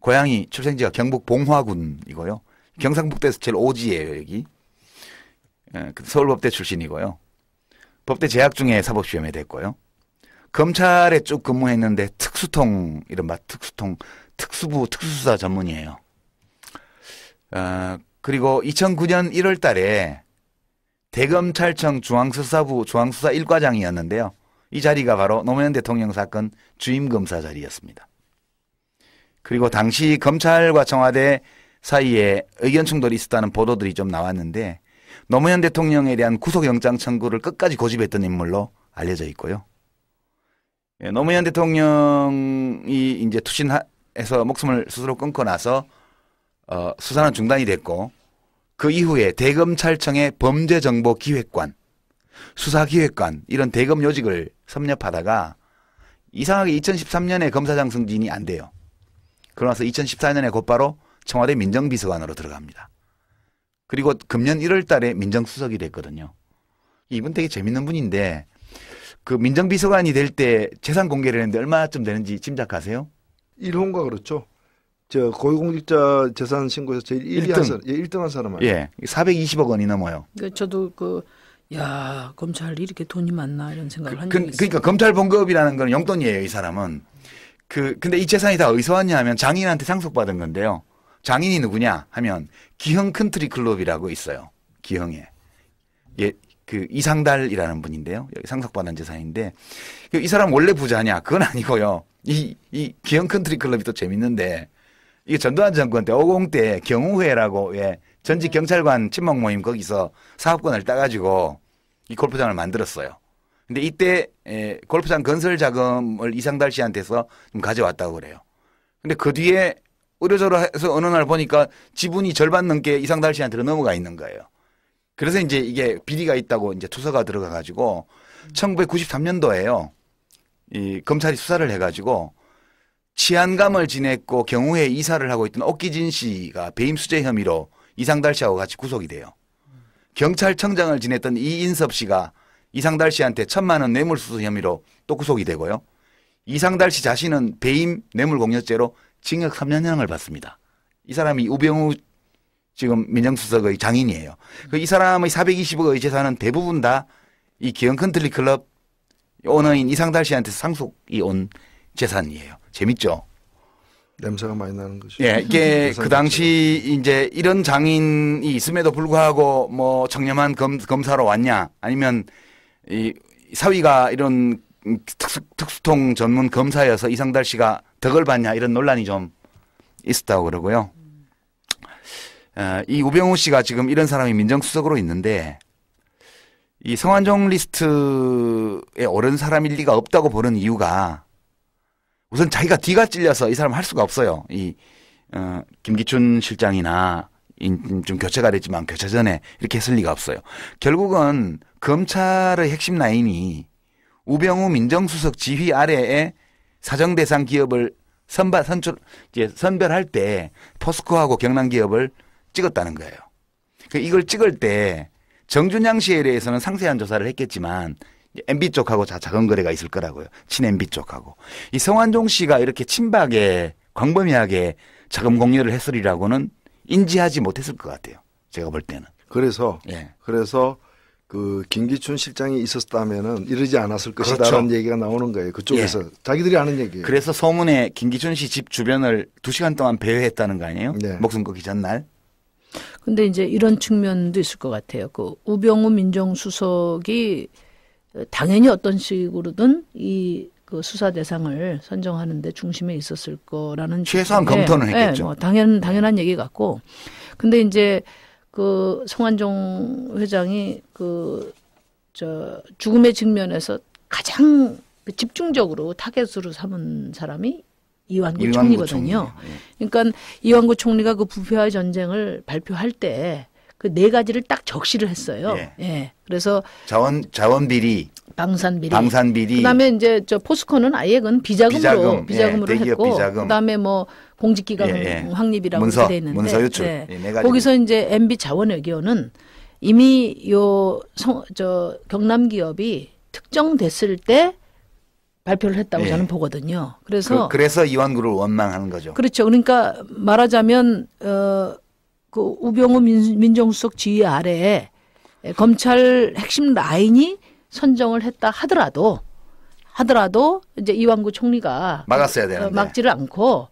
고향이 출생지가 경북 봉화군이고요. 경상북도에서 제일 오지예요 여기. 예, 그 서울법대 출신이고요. 법대 재학 중에 사법시험에 됐고요. 검찰에 쭉 근무했는데 특수통 이른바 특수통 특수부 특수수사 전문이에요. 어, 그리고 2009년 1월 달에 대검찰청 중앙수사부 중앙수사 1과장이었는데요. 이 자리가 바로 노무현 대통령 사건 주임검사 자리였습니다. 그리고 당시 검찰과 청와대 사이에 의견 충돌이 있었다는 보도들이 좀 나왔는데 노무현 대통령에 대한 구속영장 청구를 끝까지 고집했던 인물로 알려져 있고요. 예, 노무현 대통령이 이제 투신해서 목숨을 스스로 끊고 나서 어, 수사는 중단이 됐고 그 이후에 대검찰청의 범죄정보기획관, 수사기획관 이런 대검 요직을 섭렵하다가 이상하게 2013년에 검사장 승진이 안 돼요. 그러나서 2014년에 곧바로 청와대 민정비서관으로 들어갑니다. 그리고 금년 1월 달에 민정수석이 됐거든요. 이분 되게 재밌는 분인데 그 민정비서관이 될 때 재산 공개를 했는데 얼마쯤 되는지 짐작하세요? 1호인가 그렇죠. 저 고위공직자 재산 신고에서 제일 1위 1등. 예, 한 사람, 예, 1등 한 사람 아니에요? 예. 420억 원이 넘어요. 그 저도 그 야, 검찰 이렇게 돈이 많나 이런 생각을 그, 한 그, 적이 있어요. 그러니까 검찰 본급이라는건 용돈이에요, 이 사람은. 그 근데 이 재산이 다 어디서 왔냐 하면 장인한테 상속받은 건데요. 장인이 누구냐 하면 기흥 컨트리 클럽이라고 있어요. 기흥에. 예, 그 이상달이라는 분인데요. 여기 상속받은 재산인데 그 이 사람 원래 부자냐? 그건 아니고요. 이, 이 기흥 컨트리 클럽이 또 재밌는데 이게 전두환 정권 때 오공 때 경우회라고 예, 전직 경찰관 친목 모임 거기서 사업권을 따가지고 이 골프장을 만들었어요. 근데 이때 에, 골프장 건설 자금을 이상달 씨한테서 좀 가져왔다고 그래요. 근데 그 뒤에 의료조로해서 어느 날 보니까 지분이 절반 넘게 이상달 씨한테 로 넘어가 있는 거예요. 그래서 이제 이게 비리가 있다고 이제 투서가 들어가 가지고 음. 1993년도에요. 이 검찰이 수사를 해 가지고 치안감을 지냈고 경우에 이사를 하고 있던 옥기진 씨가 배임수재 혐의로 이상달 씨하고 같이 구속이 돼요. 경찰청장을 지냈던 이인섭 씨가 이상달 씨한테 천만 원 뇌물수수 혐의로 또 구속이 되고요. 이상달 씨 자신은 배임 뇌물공여죄로 징역 3년형을 받습니다. 이 사람이 우병우 지금 민정수석의 장인이에요. 그이 사람의 420억의 재산은 대부분 다 이 기영 컨트리 클럽 오너인 이상달 씨한테 상속이 온 재산이에요. 재밌죠? 냄새가 많이 나는 거죠. 예, 이게 그 당시 이제 이런 장인이 있음에도 불구하고 뭐 청렴한 검, 검사로 왔냐 아니면 이 사위가 이런 특수, 특수통 전문 검사여서 이상달 씨가 덕을 받냐 이런 논란이 좀 있었다고 그러고요. 어, 이 우병우 씨가 지금 이런 사람이 민정수석으로 있는데 이 성완종 리스트에 오른 사람일 리가 없다고 보는 이유가 우선 자기가 뒤가 찔려서 이 사람 할 수가 없어요. 이 어, 김기춘 실장이나 좀 교체가 됐지만 교체 전에 이렇게 했을 리가 없어요. 결국은 검찰의 핵심 라인이 우병우 민정수석 지휘 아래에 사정 대상 기업을 선발 선출 이제 선별할 때 포스코하고 경남 기업을 찍었다는 거예요. 그 이걸 찍을 때정준영 씨에 대해서는 상세한 조사를 했겠지만 MB 쪽하고 자, 작은 거래가 있을 거라고요. 친 MB 쪽하고. 이 성환종 씨가 이렇게 친박에 광범위하게 자금 공유를 했으리라고는 인지하지 못했을 것 같아요. 제가 볼 때는. 그래서 예. 그래서 그 김기춘 실장이 있었다면은 이러지 않았을 것이다라는 그렇죠. 얘기가 나오는 거예요. 그쪽에서 예. 자기들이 아는 얘기예요. 그래서 소문에 김기춘 씨 집 주변을 두 시간 동안 배회했다는 거 아니에요? 네. 목숨 거기 전날. 근데 이제 이런 측면도 있을 것 같아요. 그 우병우 민정수석이 당연히 어떤 식으로든 이그 수사 대상을 선정하는데 중심에 있었을 거라는 최소한 네. 검토는 했겠죠. 네. 뭐 당연 네. 당연한 얘기 같고, 근데 이제 그 성한종 회장이 그 저 죽음의 측면에서 가장 집중적으로 타겟으로 삼은 사람이 이완구, 이 총리거든요. 총리. 예. 그러니까 이완구 총리가 그 부패와의 전쟁을 발표할 때 그 네 가지를 딱 적시를 했어요. 예. 예. 그래서 자원 자원 비리, 방산 비리. 방산 비리. 그다음에 이제 저 포스코는 아예 그 비자금으로 비자금, 예, 비자금으로 예, 했고 비자금. 그다음에 뭐 공직기관 예, 예. 확립이라고 문서, 돼 있는데 문서 유출. 네. 예, 네 거기서 이제 MB 자원외교는 이미 요저 경남 기업이 특정됐을 때 발표를 했다고 예. 저는 보거든요. 그래서 그, 래서 이완구를 원망하는 거죠. 그렇죠. 그러니까 말하자면 어 그 우병우 민, 민정수석 지휘 아래에 검찰 핵심 라인이 선정을 했다 하더라도 하더라도 이제 이완구 총리가 막았어야 되는 어, 막지를 않고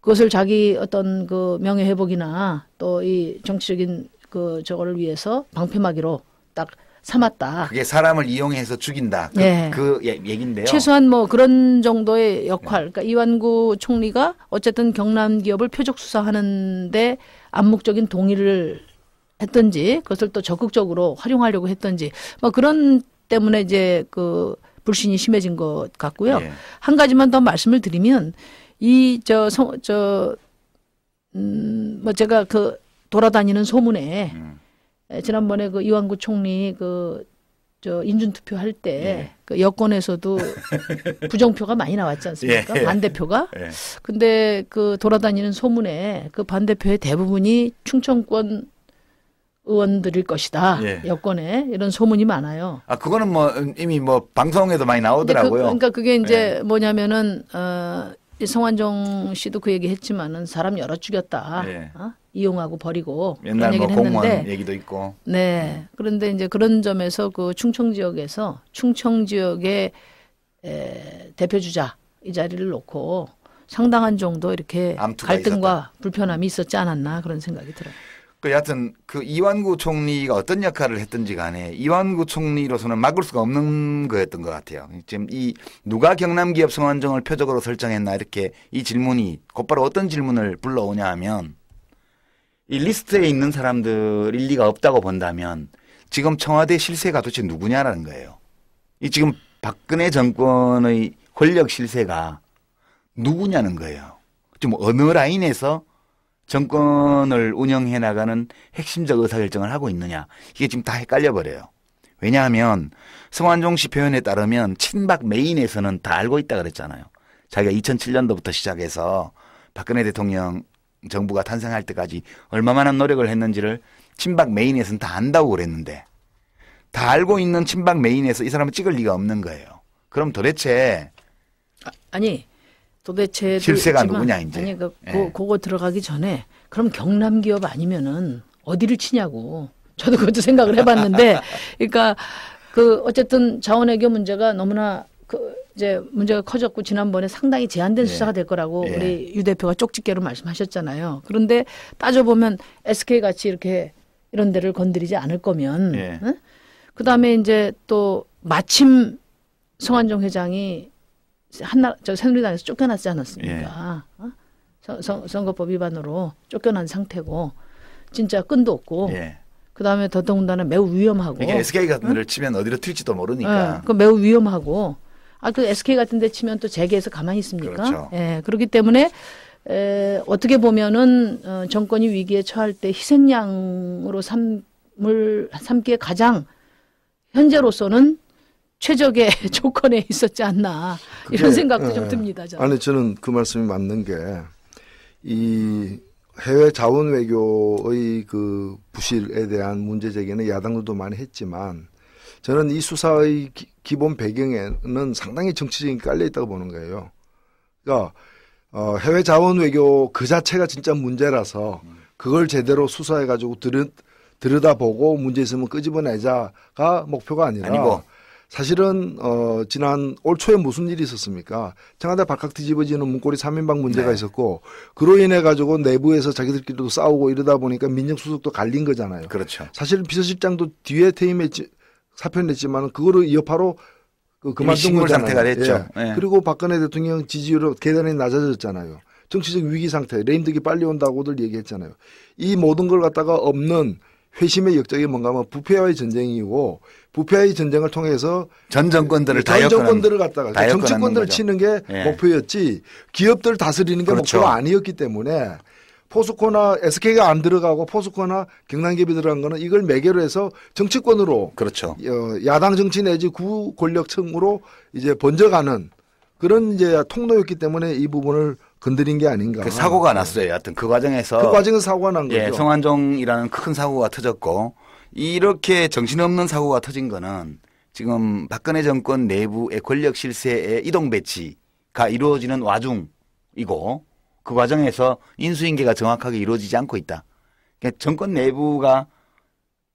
그것을 자기 어떤 그 명예 회복이나 또 이 정치적인 그 저거를 위해서 방패막이로 딱 삼았다. 그게 사람을 이용해서 죽인다. 그, 네. 그 예, 얘긴데요. 최소한 뭐 그런 정도의 역할. 그러니까 이완구 총리가 어쨌든 경남 기업을 표적 수사하는데 암묵적인 동의를 했던지 그것을 또 적극적으로 활용하려고 했던지 뭐 그런 때문에 이제 그 불신이 심해진 것 같고요. 예. 한 가지만 더 말씀을 드리면 이저저음뭐 제가 그 돌아다니는 소문에 음. 예, 지난번에 그 이완구 총리 그 저 인준투표 할때 예. 그 여권에서도 부정표가 많이 나왔지 않습니까? 예. 반대표가. 예. 근데 그 돌아다니는 소문에 그 반대표의 대부분이 충청권 의원들일 것이다. 예. 여권에 이런 소문이 많아요. 아 그거는 뭐 이미 뭐 방송에도 많이 그 나오더라고요. 그, 러니까 그게 이제 예. 뭐냐면은 어, 성환종 씨도 그 얘기했지만은 사람 열어 죽였다. 예. 어? 이용하고 버리고 옛날 뭐 공무원 했는데. 얘기도 있고. 네. 예. 그런데 이제 그런 점에서 그 충청 지역에서 충청 지역의 에, 대표 주자 이 자리를 놓고 상당한 정도 이렇게 갈등과 있었다. 불편함이 있었지 않았나 그런 생각이 들어요. 그 여하튼 그 이완구 총리가 어떤 역할을 했든지 간에 이완구 총리로서는 막을 수가 없는 거였던 것 같아요. 지금 이 누가 경남 기업 성환정을 표적으로 설정했나 이렇게 이 질문이 곧바로 어떤 질문을 불러오냐 하면 이 리스트에 있는 사람들 일리가 없다고 본다면 지금 청와대 실세가 도대체 누구냐라는 거예요. 이 지금 박근혜 정권의 권력 실세가 누구냐는 거예요. 좀 어느 라인에서 정권을 운영해 나가는 핵심적 의사결정을 하고 있느냐 이게 지금 다 헷갈려 버려요. 왜냐하면 성완종 씨 표현에 따르면 친박 메인에서는 다 알고 있다 그랬잖아요. 자기가 2007년도부터 시작해서 박근혜 대통령 정부가 탄생할 때까지 얼마만한 노력을 했는지를 친박 메인에서는 다 안다고 그랬는데 다 알고 있는 친박 메인에서 이 사람을 찍을 리가 없는 거예요. 그럼 도대체 아, 아니 도대체 실세가 누구냐 이제 아니 그 예. 그거 들어가기 전에 그럼 경남 기업 아니면은 어디를 치냐고 저도 그것도 생각을 해봤는데 그러니까 그 어쨌든 자원 외교 문제가 너무나 그 이제 문제가 커졌고 지난번에 상당히 제한된 예. 수사가 될 거라고 예. 우리 유 대표가 쪽집게로 말씀하셨잖아요. 그런데 따져 보면 SK 같이 이렇게 이런 데를 건드리지 않을 거면 예. 응? 그다음에 이제 또 마침 성한종 회장이 한나 저 새누리당에서 쫓겨났지 않았습니까? 예. 어? 선, 선, 거법 위반으로 쫓겨난 상태고 진짜 끈도 없고 예. 그다음에 더더군다나 매우 위험하고 그러 SK 같은 데를 응? 치면 어디로 튈지도 모르니까 예, 그 매우 위험하고 아그 SK 같은 데 치면 또재계에서 가만히 있습니까? 그렇죠. 예. 그렇기 때문에 에, 어떻게 보면은 어, 정권이 위기에 처할 때 희생양으로 삼을 삼기에 가장 현재로서는 최적의 조건에 있었지 않나 그게, 이런 생각도 예, 좀 듭니다. 저는. 아니 저는 그 말씀이 맞는 게 이 해외 자원 외교의 그 부실에 대한 문제 제기는 야당도 들 많이 했지만 저는 이 수사의 기, 기본 배경에는 상당히 정치적인 깔려 있다고 보는 거예요. 그러니까 어, 해외 자원 외교 그 자체가 진짜 문제라서 그걸 제대로 수사해 가지고 들 들여다보고 문제 있으면 끄집어내자가 목표가 아니라 아니고 사실은 어 지난 올 초에 무슨 일이 있었습니까? 청와대 바깥 뒤집어지는 문고리 3인방 문제가 네. 있었고 그로 인해 가지고 내부에서 자기들끼리도 싸우고 이러다 보니까 민정수석도 갈린 거잖아요. 그렇죠. 사실 비서실장도 뒤에 퇴임했지 사표 냈지만 그거를 이어파로 그 그만둔 거잖아요. 상태가 됐죠. 예. 네. 그리고 박근혜 대통령 지지율은 계단이 낮아졌잖아요. 정치적 위기 상태, 레임덕이 빨리 온다고들 얘기했잖아요. 이 모든 걸 갖다가 없는 회심의 역적이 뭔가 하면 부패와의 전쟁이고 부패의 전쟁을 통해서 전 정권들을 전 정권들을 갖다가 그 정치권들을 치는 게 예. 목표였지 기업들 다스리는 게 그렇죠. 목표가 아니었기 때문에 포스코나 SK가 안 들어가고 포스코나 경남기업이 들어간 거는 이걸 매개로 해서 정치권으로 그렇죠. 어, 야당 정치 내지 구 권력층으로 이제 번져가는 그런 이제 통로였기 때문에 이 부분을 건드린 게 아닌가. 그 사고가 났어요. 하여튼 그 과정에서. 그 과정에서 사고가 난 예, 거죠. 예, 성환종이라는 큰 사고가 터졌고 이렇게 정신없는 사고가 터진 거는 지금 박근혜 정권 내부의 권력 실세의 이동 배치가 이루어지는 와중이고 그 과정에서 인수인계가 정확하게 이루어지지 않고 있다. 그러니까 정권 내부가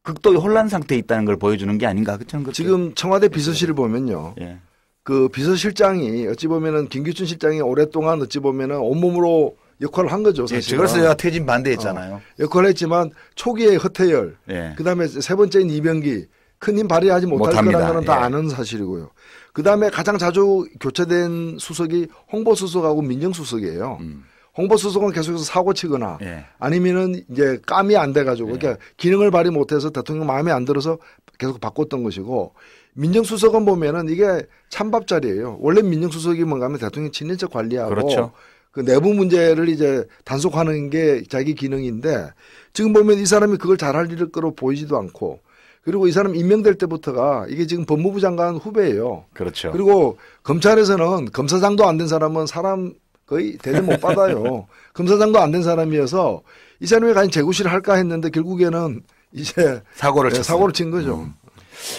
극도의 혼란 상태에 있다는 걸 보여주는 게 아닌가. 저는 그렇죠? 지금 청와대 비서실을 보면요. 예. 그 비서실장이 어찌 보면은 김기춘 실장이 오랫동안 어찌 보면은 온몸으로 역할을 한 거죠. 사실. 예, 그래서 제가 퇴진 반대했잖아요. 어, 역할을 했지만 초기에 허태열, 예. 그다음에 세 번째인 이병기 큰 힘 발휘하지 못할 못합니다. 거라는 건다 예. 아는 사실이고요. 그다음에 가장 자주 교체된 수석이 홍보수석하고 민정수석이에요. 음. 홍보수석은 계속해서 사고 치거나 예. 아니면은 이제 깜이 안 돼가지고 예. 그러니까 기능을 발휘 못해서 대통령 마음에 안 들어서 계속 바꿨던 것이고 민정수석은 보면은 이게 찬밥자리예요. 원래 민정수석이 뭔가 하면 대통령 친인척 관리하고 그렇죠. 그 내부 문제를 이제 단속하는 게 자기 기능인데 지금 보면 이 사람이 그걸 잘할 거로 보이지도 않고 그리고 이 사람 임명될 때부터가 이게 지금 법무부 장관 후배예요. 그렇죠. 그리고 검찰에서는 검사장도 안 된 사람은 사람 거의 대접 못 받아요. 검사장도 안 된 사람이어서 이 사람이 과연 재구실을 할까 했는데 결국에는 이제 사고를 네, 사고를 친 거죠. 음.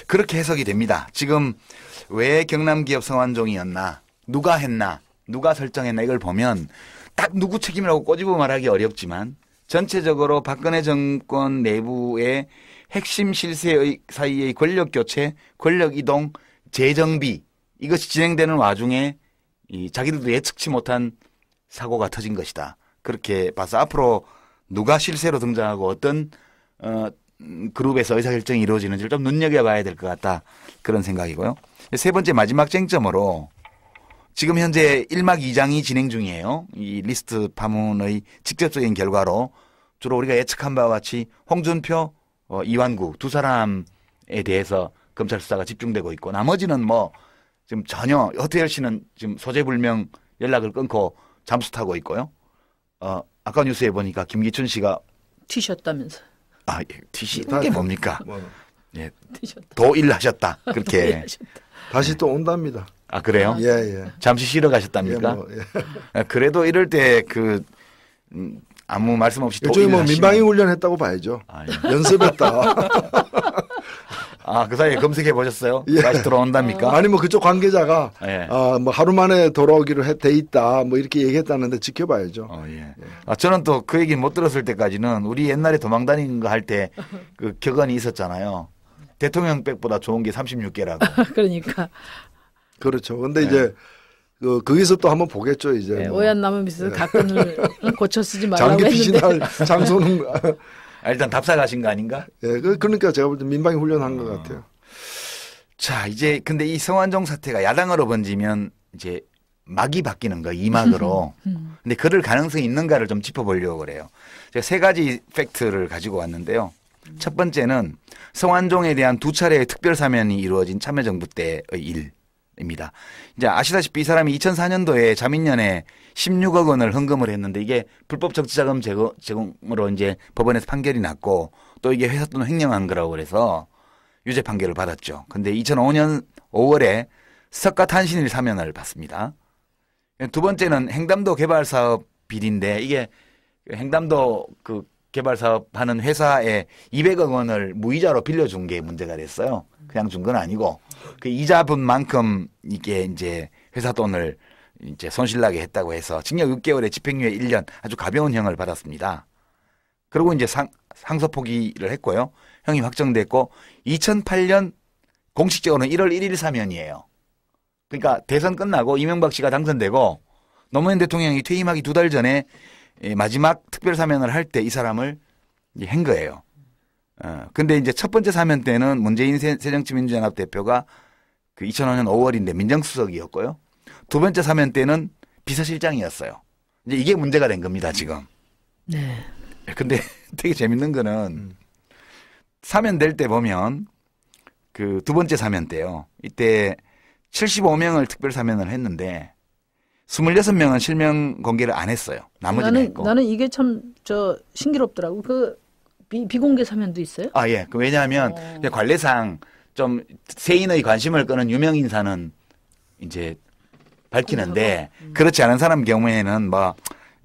그렇게 해석이 됩니다. 지금 왜 경남 기업 성완종이었나 누가 했나 누가 설정했나 이걸 보면 딱 누구 책임이라고 꼬집어 말하기 어렵지만 전체적으로 박근혜 정권 내부의 핵심 실세의 사이의 권력 교체, 권력 이동, 재정비 이것이 진행되는 와중에 이 자기들도 예측치 못한 사고가 터진 것이다. 그렇게 봐서 앞으로 누가 실세로 등장하고 어떤 어 그룹에서 의사결정이 이루어지는지를 좀 눈여겨봐야 될 것 같다. 그런 생각이고요. 세 번째 마지막 쟁점으로 지금 현재 1막 2장이 진행 중이에요. 이 리스트 파문의 직접적인 결과로 주로 우리가 예측한 바와 같이 홍준표, 어, 이완구 두 사람에 대해서 검찰 수사가 집중되고 있고 나머지는 뭐 지금 전혀 허태열 씨는 지금 소재불명 연락을 끊고 잠수 타고 있고요. 어, 아까 뉴스에 보니까 김기춘 씨가 튀셨다면서. 아, 예, 튀시는 게 뭡니까? 뭐. 예, 튀셨다. 도일하셨다. 그렇게. 도일하셨다. 다시 또 온답니다. 아 그래요? 예, 예. 잠시 쉬러 가셨답니까? 예, 뭐, 예. 아, 그래도 이럴 때그 음, 아무 말씀 없이 요즘 뭐 민방위 훈련했다고 봐야죠. 아, 예. 연습했다. 아그 사이에 검색해 보셨어요? 예. 다시 돌아온답니까? 아니 뭐 그쪽 관계자가 예. 아, 뭐 하루 만에 돌아오기로 해, 돼 있다 뭐 이렇게 얘기했다는데 지켜봐야죠. 어, 예. 예. 아 저는 또 그 얘기 못 들었을 때까지는 우리 옛날에 도망 다니는 거 할 때 그 격언이 있었잖아요. 대통령백보다 좋은 게 36개라고. 그러니까. 그렇죠. 근데 네. 이제 그 거기서 또 한 번 보겠죠 이제. 네, 뭐. 오얏 나무 밑에서 가끈을 고쳐 쓰지 말라고 장기 피신할 장소는 뭐. 아, 일단 답사가신 거 아닌가? 예, 네, 그러니까 제가 볼 때 민방위 훈련한 어. 것 같아요. 자, 이제 근데 이 성완종 사태가 야당으로 번지면 이제 막이 바뀌는 거 이막으로. 음. 근데 그럴 가능성이 있는가를 좀 짚어보려고 그래요. 제가 세 가지 팩트를 가지고 왔는데요. 첫 번째는 성완종에 대한 두 차례의 특별 사면이 이루어진 참여정부 때의 일. 입니다. 이제 아시다시피 이 사람이 2004년도에 자민련에 16억 원을 헌금을 했는데 이게 불법 적지자금 제공으로 이제 법원에서 판결이 났고 또 이게 회사 돈 횡령한 거라고 그래서 유죄 판결을 받았죠. 근데 2005년 5월에 석가탄신일 사면을 받습니다. 두 번째는 행담도 개발 사업 비리인데 이게 행담도 그 개발 사업 하는 회사에 200억 원을 무이자로 빌려준 게 문제가 됐어요. 그냥 준 건 아니고 그 이자분만큼 이게 이제 회사 돈을 이제 손실나게 했다고 해서 징역 6개월에 집행유예 1년 아주 가벼운 형을 받았습니다. 그리고 이제 상, 상소 포기를 했고요. 형이 확정됐고 2008년 공식적으로는 1월 1일 사면이에요. 그러니까 대선 끝나고 이명박 씨가 당선되고 노무현 대통령이 퇴임하기 두 달 전에 마지막 특별 사면을 할 때 이 사람을 행 거예요. 어, 근데 이제 첫 번째 사면 때는 문재인 새정치민주연합 대표가 그 2005년 5월인데 민정수석이었고요. 두 번째 사면 때는 비서실장이었어요. 이제 이게 문제가 된 겁니다, 지금. 네. 예, 근데 되게 재밌는 거는 음. 사면 될 때 보면 그 두 번째 사면 때요. 이때 75명을 특별 사면을 했는데 26명은 실명 공개를 안 했어요. 나머지는 나는, 했고. 나는 이게 참 저 신기롭더라고. 그 비, 비공개 사면도 있어요? 아 예. 그 왜냐하면 어. 관례상 좀 세인의 관심을 끄는 유명 인사는 이제 밝히는데 그렇죠. 음. 그렇지 않은 사람 경우에는 뭐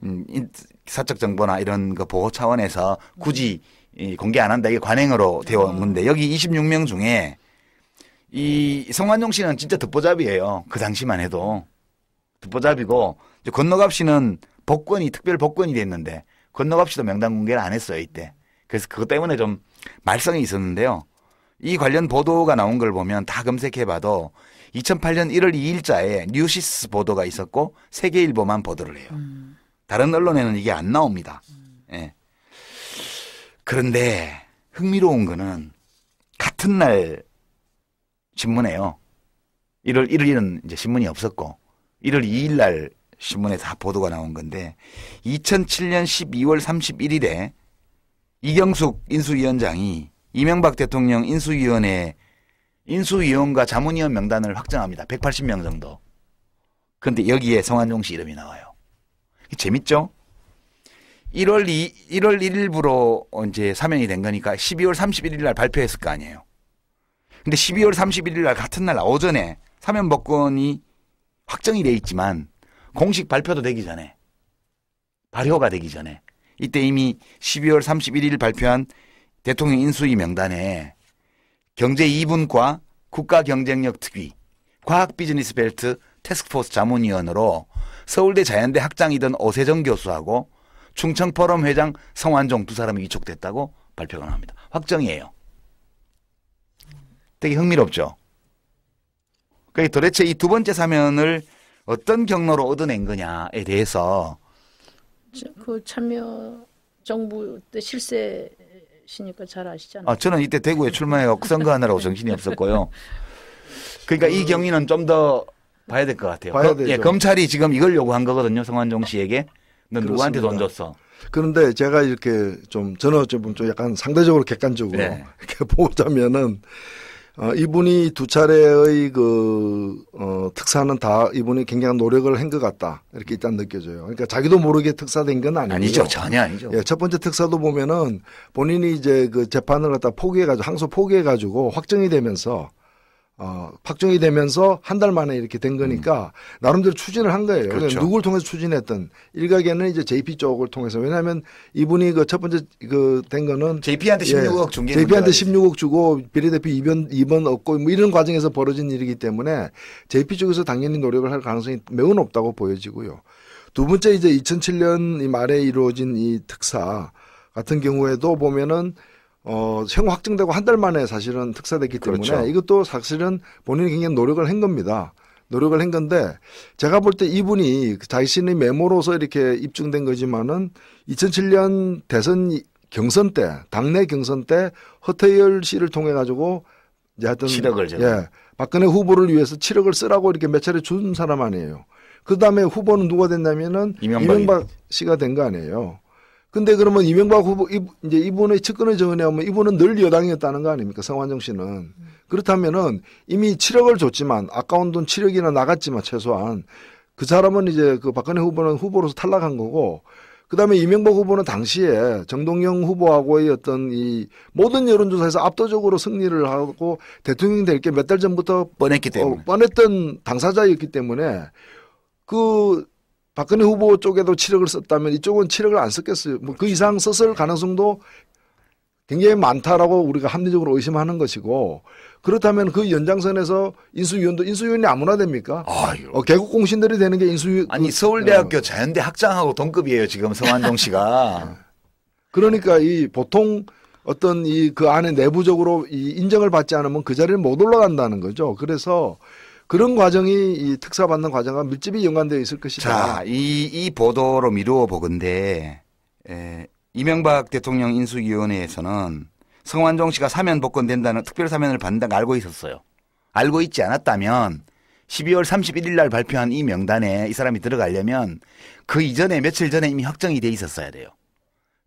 음, 사적 정보나 이런 거 보호 차원에서 굳이 공개 안 한다 이게 관행으로 아. 되어 있는데 여기 26명 중에 이 네. 성환용 씨는 진짜 듣보잡이에요. 그 당시만 해도 듣보잡이고 건너갑 씨는 복권이 특별 복권이 됐는데 건너갑 씨도 명단 공개를 안 했어요 이때. 그래서 그것 때문에 좀 말썽이 있었는데요. 이 관련 보도가 나온 걸 보면 다 검색해봐도 2008년 1월 2일자에 뉴시스 보도가 있었고 세계일보만 보도를 해요. 음. 다른 언론에는 이게 안 나옵니다. 음. 예. 그런데 흥미로운 거는 같은 날 신문에요. 1월 1일은 이제 신문이 없었고 1월 2일 날 신문에 다 보도가 나온 건데 2007년 12월 31일에 이경숙 인수위원장이 이명박 대통령 인수위원회 인수위원과 자문위원 명단을 확정합니다. 180명 정도. 그런데 여기에 성한종 씨 이름이 나와요. 재밌죠? 1월 2, 1월 1일부로 이제 사면이 된 거니까 12월 31일 날 발표했을 거 아니에요. 근데 12월 31일 날 같은 날 오전에 사면 법권이 확정이 돼 있지만 공식 발표도 되기 전에 발효가 되기 전에 이때 이미 12월 31일 발표한 대통령 인수위 명단에 경제 2분과 국가 경쟁력 특위, 과학 비즈니스 벨트 테스크포스 자문위원으로 서울대 자연대 학장이던 오세정 교수하고 충청 포럼 회장 성완종 두 사람이 위촉됐다고 발표가 나옵니다. 확정이에요. 되게 흥미롭죠. 그러 그러니까 도대체 이 두 번째 사면을 어떤 경로로 얻어낸 거냐에 대해서 그 참여 정부 때 실세 시니까 잘 아시잖아요. 아, 저는 이때 대구에 출마해 갖 선거하느라고 정신이 없었고요. 그러니까 이 경위는 좀 더 봐야 될 것 같아요. 봐야 예, 되죠. 예, 검찰이 지금 이걸 요구한 거거든요. 성한종 씨에게. 넌 누구한테 돈 줬어? 그런데 제가 이렇게 좀 저는 어쩌면 좀 약간 상대적으로 객관적으로 네. 이렇게 보자면은 어, 이분이 두 차례의 그, 어, 특사는 다 이분이 굉장한 노력을 한 것 같다. 이렇게 일단 느껴져요. 그러니까 자기도 모르게 특사된 건 아니죠. 아니죠. 전혀 아니죠. 예, 첫 번째 특사도 보면은 본인이 이제 그 재판을 갖다 포기해가지고 항소 포기해가지고 확정이 되면서 어, 확정이 되면서 한 달 만에 이렇게 된 거니까 음. 나름대로 추진을 한 거예요. 그러니까 그렇죠. 누굴 통해서 추진했던 일각에는 이제 JP 쪽을 통해서 왜냐하면 이분이 그 첫 번째 그 된 거는 JP한테 16억 예, 중개 JP한테 16억 주고 비례대표 2번 2번 얻고 뭐 이런 과정에서 벌어진 일이기 때문에 JP 쪽에서 당연히 노력을 할 가능성이 매우 높다고 보여지고요. 두 번째 이제 2007년 말에 이루어진 이 특사 같은 경우에도 보면은 어, 형 확정되고 한 달 만에 사실은 특사됐기 때문에 그렇죠. 이것도 사실은 본인이 굉장히 노력을 한 겁니다. 노력을 한 건데 제가 볼 때 이분이 자신의 메모로서 이렇게 입증된 거지만은 2007년 대선 경선 때 당내 경선 때 허태열 씨를 통해 가지고 이제 하여튼 7억을 제가. 예 박근혜 후보를 위해서 7억을 쓰라고 이렇게 몇 차례 준 사람 아니에요. 그 다음에 후보는 누가 됐냐면은 이명박, 이명박 씨가 된 거 아니에요. 근데 그러면 이명박 후보 이제 이분의 측근을 정의하면 이분은 늘 여당이었다는 거 아닙니까 성환정 씨는 그렇다면은 이미 7억을 줬지만 아까운 돈 7억이나 나갔지만 최소한 그 사람은 이제 그 박근혜 후보는 후보로서 탈락한 거고 그다음에 이명박 후보는 당시에 정동영 후보하고의 어떤 이 모든 여론조사에서 압도적으로 승리를 하고 대통령 이될 게 몇 달 전부터 뻔했기 어, 때문에 어, 뻔했던 당사자였기 때문에 그 박근혜 후보 쪽에도 7억을 썼다면 이쪽은 7억을 안 썼겠어요. 뭐 그 이상 썼을 가능성도 굉장히 많다라고 우리가 합리적으로 의심하는 것이고 그렇다면 그 연장선에서 인수위원도 인수위원이 아무나 됩니까? 아, 어, 개국 공신들이 되는 게 인수위 그 아니 그, 서울대학교 어. 자연대 학장하고 동급이에요 지금 성한종 씨가 그러니까 이 보통 어떤 이 그 안에 내부적으로 이 인정을 받지 않으면 그 자리를 못 올라간다는 거죠. 그래서 그런 과정이 이 특사 받는 과정과 밀집이 연관되어 있을 것이다. 자, 이, 이 보도로 미루어 보건데 에, 이명박 대통령 인수위원회에서는 성완종 씨가 사면 복권된다는 특별 사면을 받는다고 알고 있었어요. 알고 있지 않았다면 12월 31일 날 발표한 이 명단에 이 사람이 들어가려면 그 이전에 며칠 전에 이미 확정이 돼 있었어야 돼요.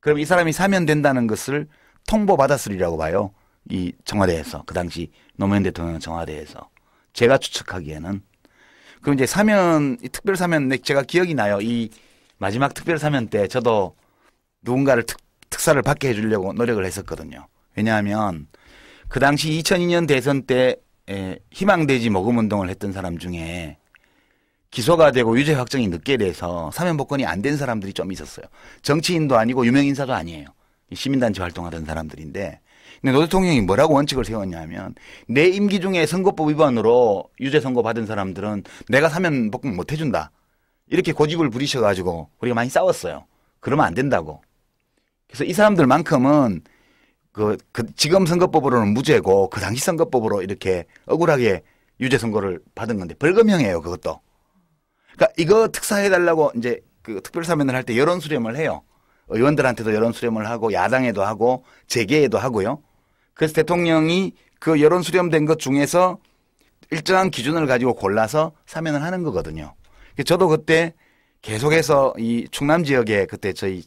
그럼 이 사람이 사면된다는 것을 통보받았으리라고 봐요. 이 청와대에서 그 당시 노무현 대통령 청와대에서 제가 추측하기에는 그럼 이제 사면 특별 사면 네, 제가 기억이 나요. 이 마지막 특별 사면 때 저도 누군가를 특, 특사를 받게 해주려고 노력을 했었거든요. 왜냐하면 그 당시 2002년 대선 때 희망돼지 모금 운동을 했던 사람 중에 기소가 되고 유죄 확정이 늦게 돼서 사면 복권이 안 된 사람들이 좀 있었어요. 정치인도 아니고 유명 인사도 아니에요. 시민단체 활동하던 사람들인데 근데 노 대통령이 뭐라고 원칙을 세웠냐면 내 임기 중에 선거법 위반으로 유죄 선고 받은 사람들은 내가 사면 복권 못 해준다. 이렇게 고집을 부리셔가지고 우리가 많이 싸웠어요. 그러면 안 된다고. 그래서 이 사람들만큼은 그, 그 지금 선거법으로는 무죄고 그 당시 선거법으로 이렇게 억울하게 유죄 선고를 받은 건데 벌금형이에요 그것도. 그러니까 이거 특사해달라고 이제 그 특별사면을 할 때 여론 수렴을 해요. 의원들한테도 여론 수렴을 하고 야당에도 하고 재계에도 하고요. 그래서 대통령이 그 여론 수렴된 것 중에서 일정한 기준을 가지고 골라서 사면을 하는 거거든요. 저도 그때 계속해서 이 충남 지역에 그때 저희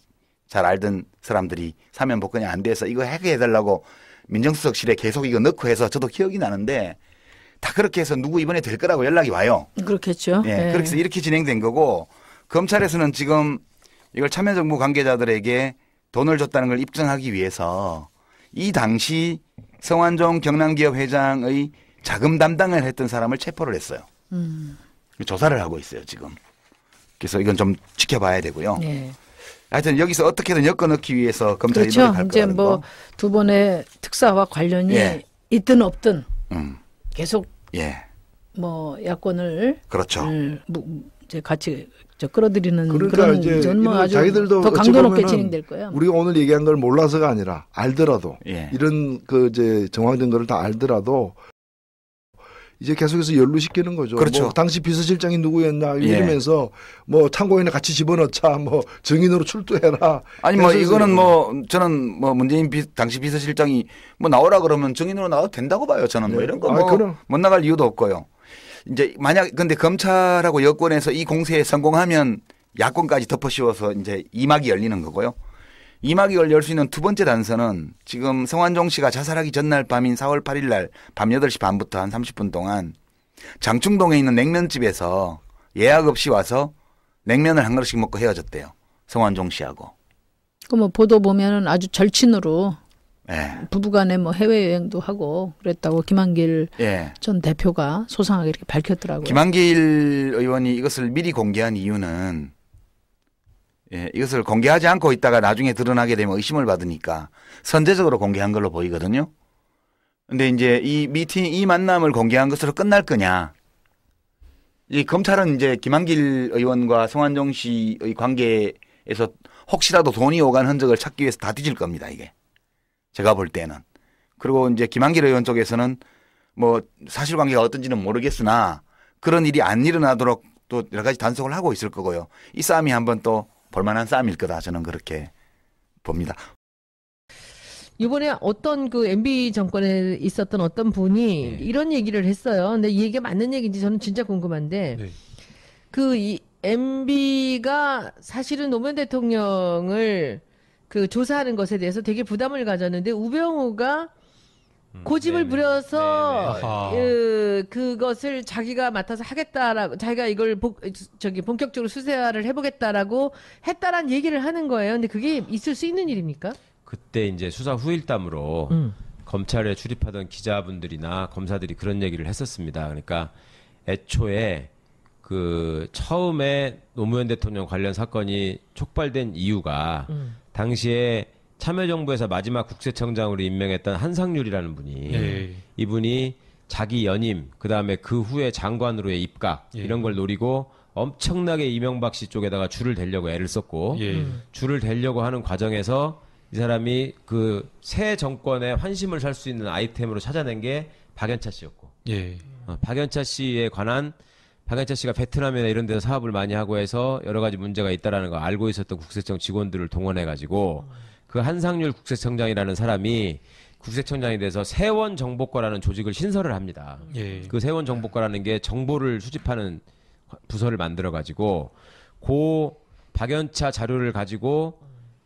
잘 알던 사람들이 사면 복권이 안 돼서 이거 해결해달라고 민정수석실에 계속 이거 넣고 해서 저도 기억이 나는데 다 그렇게 해서 누구 이번에 될 거라고 연락이 와요. 그렇겠죠. 예. 네. 그렇게 해서 이렇게 진행된 거고 검찰에서는 지금 이걸 참여정부 관계자들에게 돈을 줬다는 걸 입증하기 위해서 이 당시 성완종 경남기업 회장의 자금 담당을 했던 사람을 체포를 했어요. 음. 조사를 하고 있어요 지금. 그래서 이건 좀 지켜봐야 되고요. 네. 하여튼 여기서 어떻게든 엮어넣기 위해서 검찰이 그렇죠. 노력할 이제 뭐 두 번의 특사와 관련이 예. 있든 없든 음. 계속 예. 뭐 야권을 그렇죠. 음, 뭐 이제 같이 저 끌어들이는 그러니까 런 이제 뭐 아주 자기들도 더 강도 높게 진행될 거예요. 우리가 오늘 얘기한 걸 몰라서가 아니라 알더라도 예. 이런 그 이제 정황된 거를 다 알더라도 이제 계속해서 연루시키는 거죠. 뭐 그렇죠. 뭐 당시 비서실장이 누구였나 예. 이러면서 예. 뭐 참고인에 같이 집어넣자, 뭐 증인으로 출두해라. 아니 뭐 이거는 뭐 저는 뭐 문재인 비, 당시 비서실장이 뭐 나오라 그러면 증인으로 나와도 된다고 봐요. 저는 뭐 네. 아, 뭐 이런 거못 나갈 이유도 없고요. 이제 만약 근데 검찰하고 여권에서 이 공세에 성공하면 야권까지 덮어씌워서 이제 이막이 열리는 거고요. 이막이 열릴수 있는 두 번째 단서는 지금 성환종 씨가 자살하기 전날 밤인 4월 8일 날 밤 8시 반부터 한 30분 동안 장충동에 있는 냉면집에서 예약 없이 와서 냉면을 한 그릇씩 먹고 헤어졌대요. 성환종 씨하고. 그 뭐 보도 보면은 아주 절친으로 예. 부부간에 뭐 해외 여행도 하고 그랬다고 김한길 예. 전 대표가 소상하게 이렇게 밝혔더라고요. 김한길 의원이 이것을 미리 공개한 이유는 예, 이것을 공개하지 않고 있다가 나중에 드러나게 되면 의심을 받으니까 선제적으로 공개한 걸로 보이거든요. 근데 이제 이 미팅 이 만남을 공개한 것으로 끝날 거냐? 이 검찰은 이제 김한길 의원과 송한종 씨의 관계에서 혹시라도 돈이 오간 흔적을 찾기 위해서 다 뒤질 겁니다, 이게. 제가 볼 때는. 그리고 이제 김한길 의원 쪽에서는 뭐 사실관계가 어떤지는 모르겠으나 그런 일이 안 일어나도록 또 여러 가지 단속을 하고 있을 거고요. 이 싸움이 한번 또 볼만한 싸움일 거다 저는 그렇게 봅니다. 이번에 어떤 그 MB 정권에 있었던 어떤 분이 네. 이런 얘기를 했어요. 근데 이 얘기가 맞는 얘기인지 저는 진짜 궁금한데 네. 그이 MB가 사실은 노무현 대통령을 그 조사하는 것에 대해서 되게 부담을 가졌는데 우병우가 음, 고집을 네네. 부려서 네네. 그, 그것을 자기가 맡아서 하겠다라고 자기가 이걸 복, 저기 본격적으로 수세화를 해보겠다라고 했다란 얘기를 하는 거예요. 근데 그게 있을 수 있는 일입니까? 그때 이제 수사 후일담으로 음. 검찰에 출입하던 기자분들이나 검사들이 그런 얘기를 했었습니다. 그러니까 애초에 그 처음에 노무현 대통령 관련 사건이 촉발된 이유가 음. 당시에 참여정부에서 마지막 국세청장으로 임명했던 한상률이라는 분이 예. 이분이 자기 연임 그다음에 그 후에 장관으로의 입각 예. 이런 걸 노리고 엄청나게 이명박 씨 쪽에다가 줄을 대려고 애를 썼고 예. 음. 줄을 대려고 하는 과정에서 이 사람이 그 새 정권의 환심을 살 수 있는 아이템으로 찾아낸 게 박연차 씨였고 예. 어, 박연차 씨에 관한 박연차 씨가 베트남이나 이런 데서 사업을 많이 하고 해서 여러 가지 문제가 있다라는 걸 알고 있었던 국세청 직원들을 동원해 가지고 그 한상률 국세청장이라는 사람이 국세청장에대해서 세원 정보과라는 조직을 신설을 합니다. 예. 그 세원 정보과라는 게 정보를 수집하는 부서를 만들어 가지고 고 박연차 자료를 가지고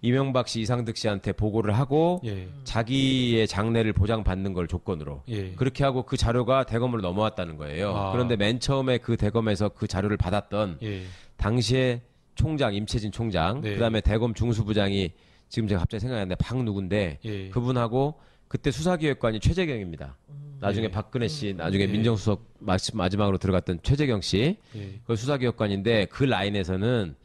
이명박 씨, 이상득 씨한테 보고를 하고 예. 자기의 장례를 보장받는 걸 조건으로 예. 그렇게 하고 그 자료가 대검으로 넘어왔다는 거예요. 아. 그런데 맨 처음에 그 대검에서 그 자료를 받았던 예. 당시에 총장 임채진 총장 네. 그다음에 대검 중수부장이 지금 제가 갑자기 생각이 나는데 박 누군데 예. 그분하고 그때 수사기획관이 최재경입니다. 음. 나중에 예. 박근혜 씨, 음. 나중에 예. 민정수석 마지막으로 들어갔던 최재경 씨, 예. 그 수사기획관인데 그 라인에서는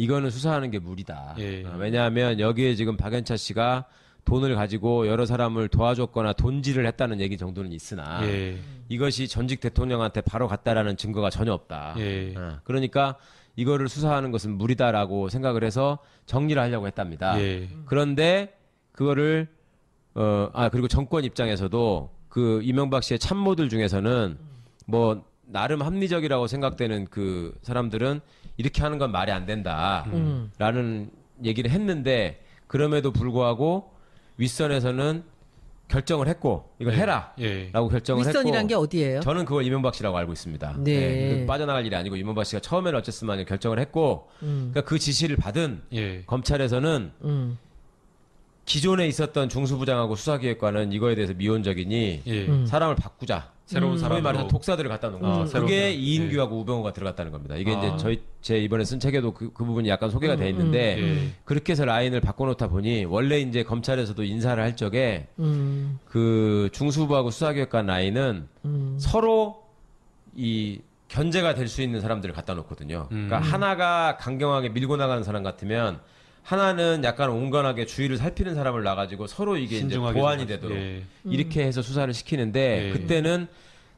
이거는 수사하는 게 무리다. 예. 어, 왜냐하면 여기에 지금 박연차 씨가 돈을 가지고 여러 사람을 도와줬거나 돈질을 했다는 얘기 정도는 있으나 예. 이것이 전직 대통령한테 바로 갔다라는 증거가 전혀 없다. 예. 어, 그러니까 이거를 수사하는 것은 무리다라고 생각을 해서 정리를 하려고 했답니다. 예. 그런데 그거를 어, 아 그리고 정권 입장에서도 그 이명박 씨의 참모들 중에서는 뭐 나름 합리적이라고 생각되는 그 사람들은 이렇게 하는 건 말이 안 된다라는 음. 얘기를 했는데 그럼에도 불구하고 윗선에서는 결정을 했고 이걸 해라라고 예, 예. 결정을 했고 윗선이란 게 어디예요? 저는 그걸 이명박 씨라고 알고 있습니다. 예. 네. 네. 빠져나갈 일이 아니고 이명박 씨가 처음에는 어쨌으면 결정을 했고 음. 그러니까 그 지시를 받은 예. 검찰에서는 음. 기존에 있었던 중수부장하고 수사기획관은 이거에 대해서 미온적이니 예. 음. 사람을 바꾸자. 새로운 음. 사람이 말해서 독사들을 갖다 놓은 아, 거죠. 아, 새로 그게 사 이인규하고 네. 우병우가 들어갔다는 겁니다. 이게 아. 이제 저희 제 이번에 쓴 책에도 그, 그 부분이 약간 소개가 돼 음, 음, 있는데 예. 그렇게 해서 라인을 바꿔놓다 보니 원래 이제 검찰에서도 인사를 할 적에 그 중수부하고 수사교육관 라인은 서로 이 견제가 될 수 있는 사람들을 갖다 놓거든요. 그러니까 하나가 강경하게 밀고 나가는 사람 같으면 하나는 약간 온건하게 주의를 살피는 사람을 놔가지고 서로 이게 이제 보완이 되도록 예. 이렇게 음. 해서 수사를 시키는데 예. 그때는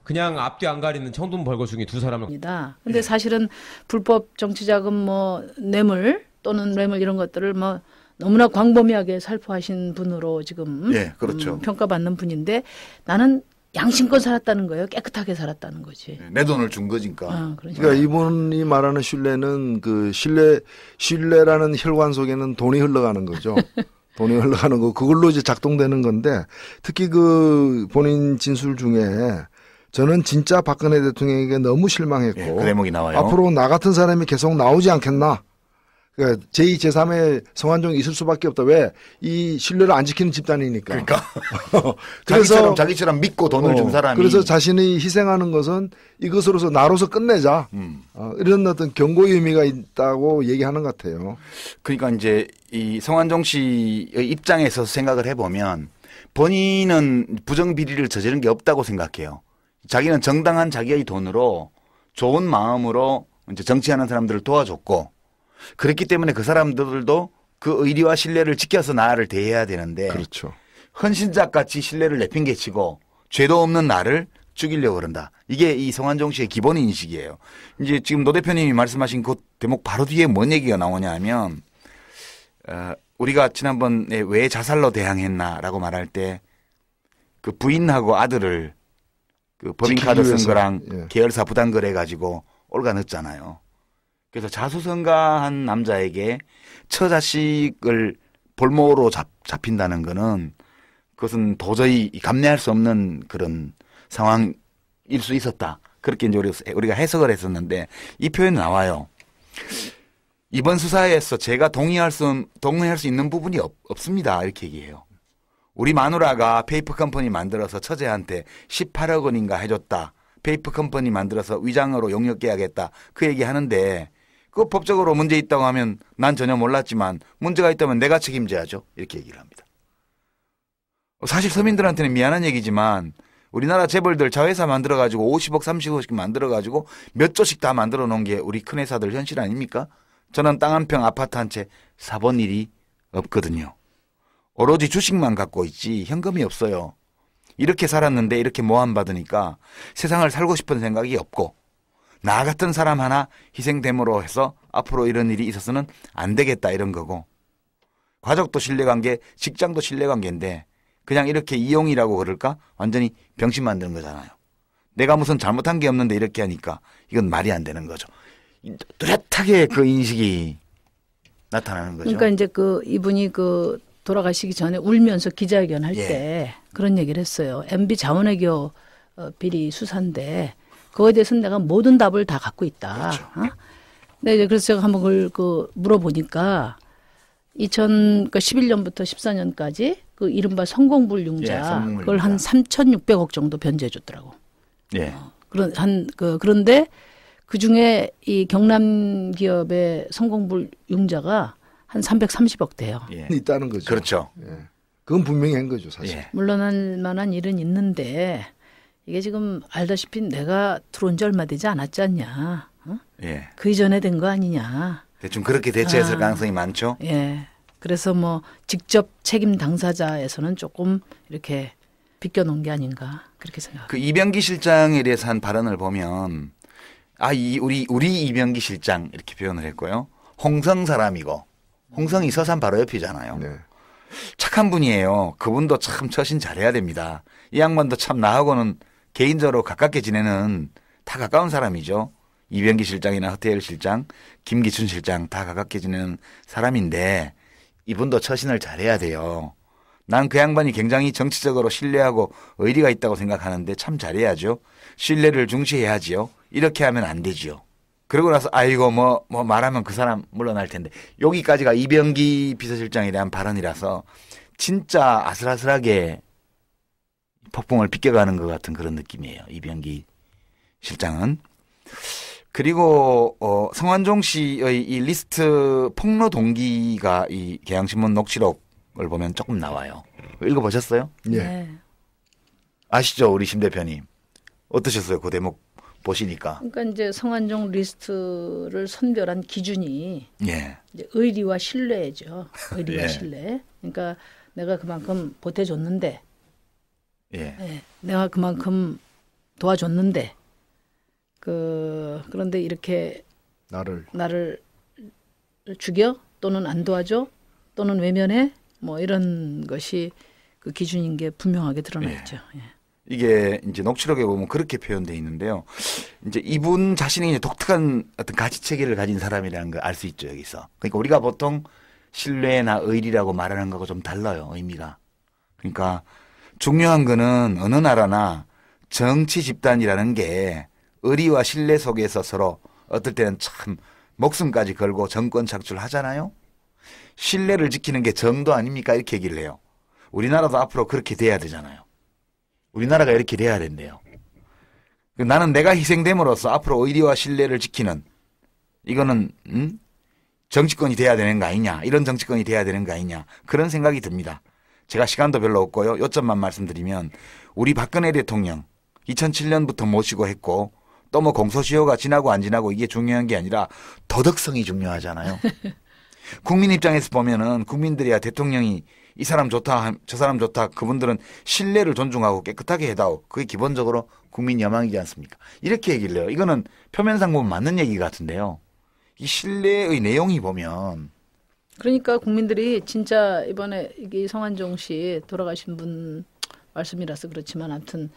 그냥 앞뒤 안 가리는 청동 벌거숭이 두 사람을. 근데 예. 사실은 불법 정치자금 뭐 뇌물 또는 뇌물 이런 것들을 뭐 너무나 광범위하게 살포하신 분으로 지금 예, 그렇죠. 음, 평가받는 분인데 나는 양심껏 살았다는 거예요. 깨끗하게 살았다는 거지. 네, 내 돈을 준 거니까. 아, 그러니까 이분이 말하는 신뢰는 그 신뢰 신뢰라는 혈관 속에는 돈이 흘러가는 거죠. 돈이 흘러가는 거 그걸로 이제 작동되는 건데 특히 그 본인 진술 중에 저는 진짜 박근혜 대통령에게 너무 실망했고 예, 그 대목이 나와요. 앞으로 나 같은 사람이 계속 나오지 않겠나 그러니까 제2, 제3의 성환종이 있을 수밖에 없다. 왜? 이 신뢰를 안 지키는 집단이니까. 그러니까. 그래서 자기처럼, 자기처럼 믿고 돈을 어, 준 사람이. 그래서 자신이 희생하는 것은 이것으로서 나로서 끝내자. 음. 어, 이런 어떤 경고의 의미가 있다고 얘기하는 것 같아요. 그러니까 이제 이 성환종 씨의 입장에서 생각을 해보면 본인은 부정비리를 저지른 게 없다고 생각해요. 자기는 정당한 자기의 돈으로 좋은 마음으로 이제 정치하는 사람들을 도와줬고 그렇기 때문에 그 사람들도 그 의리와 신뢰를 지켜서 나를 대해야 되는데 그렇죠. 헌신자 같이 신뢰를 내팽개치고 죄도 없는 나를 죽이려고 그런다. 이게 이 성한종 씨의 기본 인식이에요. 이제 지금 노 대표님이 말씀하신 그 대목 바로 뒤에 뭔 얘기가 나오냐 하면 어, 우리가 지난번에 왜 자살로 대항했나라고 말할 때 그 부인하고 아들을 그 법인카드 쓴 거랑 예. 계열사 부담 거래 가지고 올가 넣었잖아요. 그래서 자수성가한 남자에게 처자식을 볼모로 잡, 잡힌다는 거는 그것은 도저히 감내할 수 없는 그런 상황일 수 있었다. 그렇게 이제 우리가 해석을 했었는데 이 표현 이 나와요. 이번 수사에서 제가 동의할 수, 동의할 수 있는 부분이 없, 없습니다. 이렇게 얘기해요. 우리 마누라가 페이퍼 컴퍼니 만들어서 처제한테 18억 원인가 해줬다. 페이퍼 컴퍼니 만들어서 위장으로 용역 계약했다. 그 얘기 하는데 그 법적으로 문제 있다고 하면 난 전혀 몰랐지만 문제가 있다면 내가 책임져야죠. 이렇게 얘기를 합니다. 사실 서민들한테는 미안한 얘기지만 우리나라 재벌들 자회사 만들어가지고 50억, 30억씩 만들어가지고 몇 조씩 다 만들어 놓은 게 우리 큰 회사들 현실 아닙니까? 저는 땅 한 평, 아파트 한 채 사본 일이 없거든요. 오로지 주식만 갖고 있지 현금이 없어요. 이렇게 살았는데 이렇게 모함 받으니까 세상을 살고 싶은 생각이 없고 나 같은 사람 하나 희생됨으로 해서 앞으로 이런 일이 있어서는 안 되겠다 이런 거고 가족도 신뢰관계, 직장도 신뢰관계인데 그냥 이렇게 이용이라고 그럴까? 완전히 병신 만드는 거잖아요. 내가 무슨 잘못한 게 없는데 이렇게 하니까 이건 말이 안 되는 거죠. 뚜렷하게 그 인식이 나타나는 거죠. 그러니까 이제 그 이분이 그 돌아가시기 전에 울면서 기자회견 할때 예. 그런 얘기를 했어요. MB 자원외교 어, 비리 수사인데 그거에 대해서는 내가 모든 답을 다 갖고 있다. 그렇죠. 어? 네, 그래서 제가 한번 그걸 그 물어보니까 2011년부터 그러니까 14년까지 그 이른바 성공불융자 예, 그걸 한 3,600억 정도 변제해 줬더라고. 예. 어, 그런 한 그 그런데 그 중에 이 경남 기업의 성공불융자가 한 330억 돼요. 예. 있다는 거죠. 그렇죠. 예. 그건 분명히 한 거죠, 사실. 예. 물론 할 만한 일은 있는데 이게 지금 알다시피 내가 들어온 지 얼마 되지 않았지 않냐. 어? 예. 그 이전에 된 거 아니냐. 대충 그렇게 대체했을 아, 가능성이 많죠. 예. 그래서 뭐 직접 책임 당사자에서는 조금 이렇게 비껴놓은 게 아닌가 그렇게 생각합니다. 그 이병기 실장에 대해서 한 발언을 보면 아, 이 우리 우리 이병기 실장 이렇게 표현을 했고요. 홍성 사람이고 홍성이 서산 바로 옆이잖아요. 네. 착한 분이에요. 그분도 참 처신 잘해야 됩니다. 이 양반도 참 나하고는 개인적으로 가깝게 지내는 다 가까운 사람이죠. 이병기 실장이나 허태열 실장, 김기춘 실장 다 가깝게 지내는 사람인데 이분도 처신을 잘해야 돼요. 난 그 양반이 굉장히 정치적으로 신뢰하고 의리가 있다고 생각하는데 참 잘해야죠. 신뢰를 중시해야지요. 이렇게 하면 안 되지요. 그러고 나서 아이고 뭐뭐 뭐 말하면 그 사람 물러날 텐데 여기까지가 이병기 비서실장에 대한 발언이라서 진짜 아슬아슬하게 폭풍을 빗겨가는것 같은 그런 느낌이에요. 이병기 실장은. 그리고 어, 성환종 씨의 이 리스트 폭로 동기가 이 개항신문 녹취록을 보면 조금 나와요. 읽어보셨어요? 예. 네. 아시죠, 우리 심 대표님? 어떠셨어요, 그 대목 보시니까? 그러니까 이제 성환종 리스트를 선별한 기준이 예. 이제 의리와 신뢰죠. 의리와 예. 신뢰. 그러니까 내가 그만큼 보태줬는데 예. 네, 내가 그만큼 도와줬는데 그 그런데 이렇게 나를 나를 죽여 또는 안 도와줘 또는 외면해 뭐 이런 것이 그 기준인 게 분명하게 드러나 있죠. 예. 예. 이게 이제 녹취록에 보면 그렇게 표현돼 있는데요. 이제 이분 자신이 이제 독특한 어떤 가치 체계를 가진 사람이라는 걸 알 수 있죠 여기서. 그러니까 우리가 보통 신뢰나 의리라고 말하는 거하고 좀 달라요 의미가. 그러니까 중요한 거는 어느 나라나 정치 집단이라는 게 의리와 신뢰 속에서 서로 어떨 때는 참 목숨까지 걸고 정권 창출하잖아요 신뢰를 지키는 게 정도 아닙니까? 이렇게 얘기를 해요. 우리나라도 앞으로 그렇게 돼야 되잖아요. 우리나라가 이렇게 돼야 된대요. 그 나는 내가 희생됨으로써 앞으로 의리와 신뢰를 지키는 이거는 음? 정치권이 돼야 되는 거 아니냐 이런 정치권이 돼야 되는 거 아니냐 그런 생각이 듭니다. 제가 시간도 별로 없고요. 요점만 말씀드리면 우리 박근혜 대통령 2007년부터 모시고 했고 또 뭐 공소시효가 지나고 안 지나고 이게 중요한 게 아니라 도덕성이 중요하잖아요. 국민 입장에서 보면은 국민들이야 대통령이 이 사람 좋다, 저 사람 좋다. 그분들은 신뢰를 존중하고 깨끗하게 해다오. 그게 기본적으로 국민 여망이지 않습니까? 이렇게 얘기를 해요. 이거는 표면상 보면 맞는 얘기 같은데요. 이 신뢰의 내용이 보면 그러니까 국민들이 진짜 이번에 이게 성한종 씨 돌아가신 분 말씀이라서 그렇지만 아무튼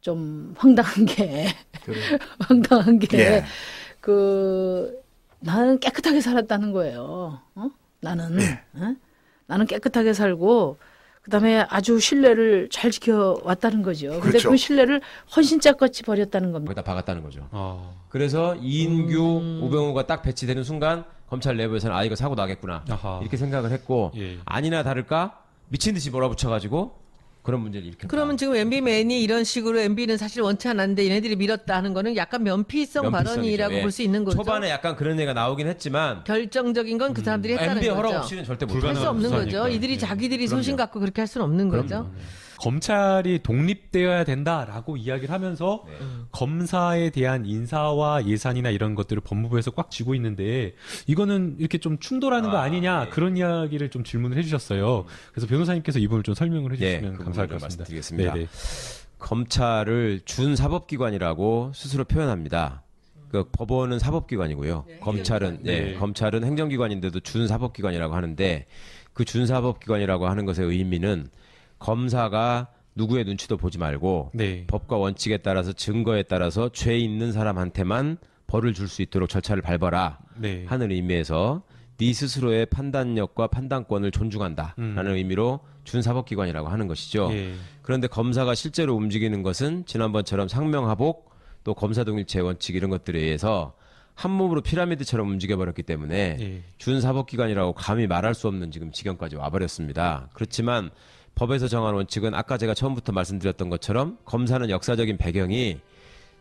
좀 황당한 게 황당한 게그 예. 나는 깨끗하게 살았다는 거예요. 어? 나는 예. 어? 나는 깨끗하게 살고 그다음에 아주 신뢰를 잘 지켜왔다는 거죠. 그런데 그렇죠. 그 신뢰를 헌신짝같이 버렸다는 겁니다. 거기다 박았다는 거죠. 어. 그래서 이인규, 음. 오병우가 딱 배치되는 순간 검찰 내부에서는 아 이거 사고 나겠구나 아하. 이렇게 생각을 했고 예. 아니나 다를까 미친 듯이 몰아붙여가지고 그런 문제를 일으켰다. 그러면 지금 MB맨이 이런 식으로 MB는 사실 원치 않았는데 얘네들이 밀었다 하는 거는 약간 면피성 면피성 발언이라고 예. 볼수 있는 거죠. 초반에 약간 그런 얘기가 나오긴 했지만 결정적인 건 그 사람들이 음, 했다는 m b 거죠. 허락 없이는 절대 불가능한 없는 거죠. 이들이 예. 자기들이 그럼요. 갖고 그렇게 할 수는 없는 그럼요. 거죠. 네. 검찰이 독립되어야 된다라고 이야기를 하면서 네. 검사에 대한 인사와 예산이나 이런 것들을 법무부에서 꽉 쥐고 있는데 이거는 이렇게 좀 충돌하는 아, 거 아니냐 네. 그런 이야기를 좀 질문을 해주셨어요. 음. 그래서 변호사님께서 이 부분을 좀 설명을 네, 해주시면 그 감사할 것 같습니다. 말씀드리겠습니다. 네네. 네. 검찰을 준사법기관이라고 스스로 표현합니다. 그 법원은 사법기관이고요. 네, 검찰은 네. 네. 검찰은 행정기관인데도 준사법기관이라고 하는데 그 준사법기관이라고 하는 것의 의미는 검사가 누구의 눈치도 보지 말고 네. 법과 원칙에 따라서 증거에 따라서 죄 있는 사람한테만 벌을 줄 수 있도록 절차를 밟아라 네. 하는 의미에서 네 스스로의 판단력과 판단권을 존중한다라는 음. 의미로 준사법기관이라고 하는 것이죠. 예. 그런데 검사가 실제로 움직이는 것은 지난번처럼 상명하복 또 검사 동일체 원칙 이런 것들에 의해서 한 몸으로 피라미드처럼 움직여버렸기 때문에 예. 준사법기관이라고 감히 말할 수 없는 지금 지경까지 와버렸습니다. 그렇지만 법에서 정한 원칙은 아까 제가 처음부터 말씀드렸던 것처럼 검사는 역사적인 배경이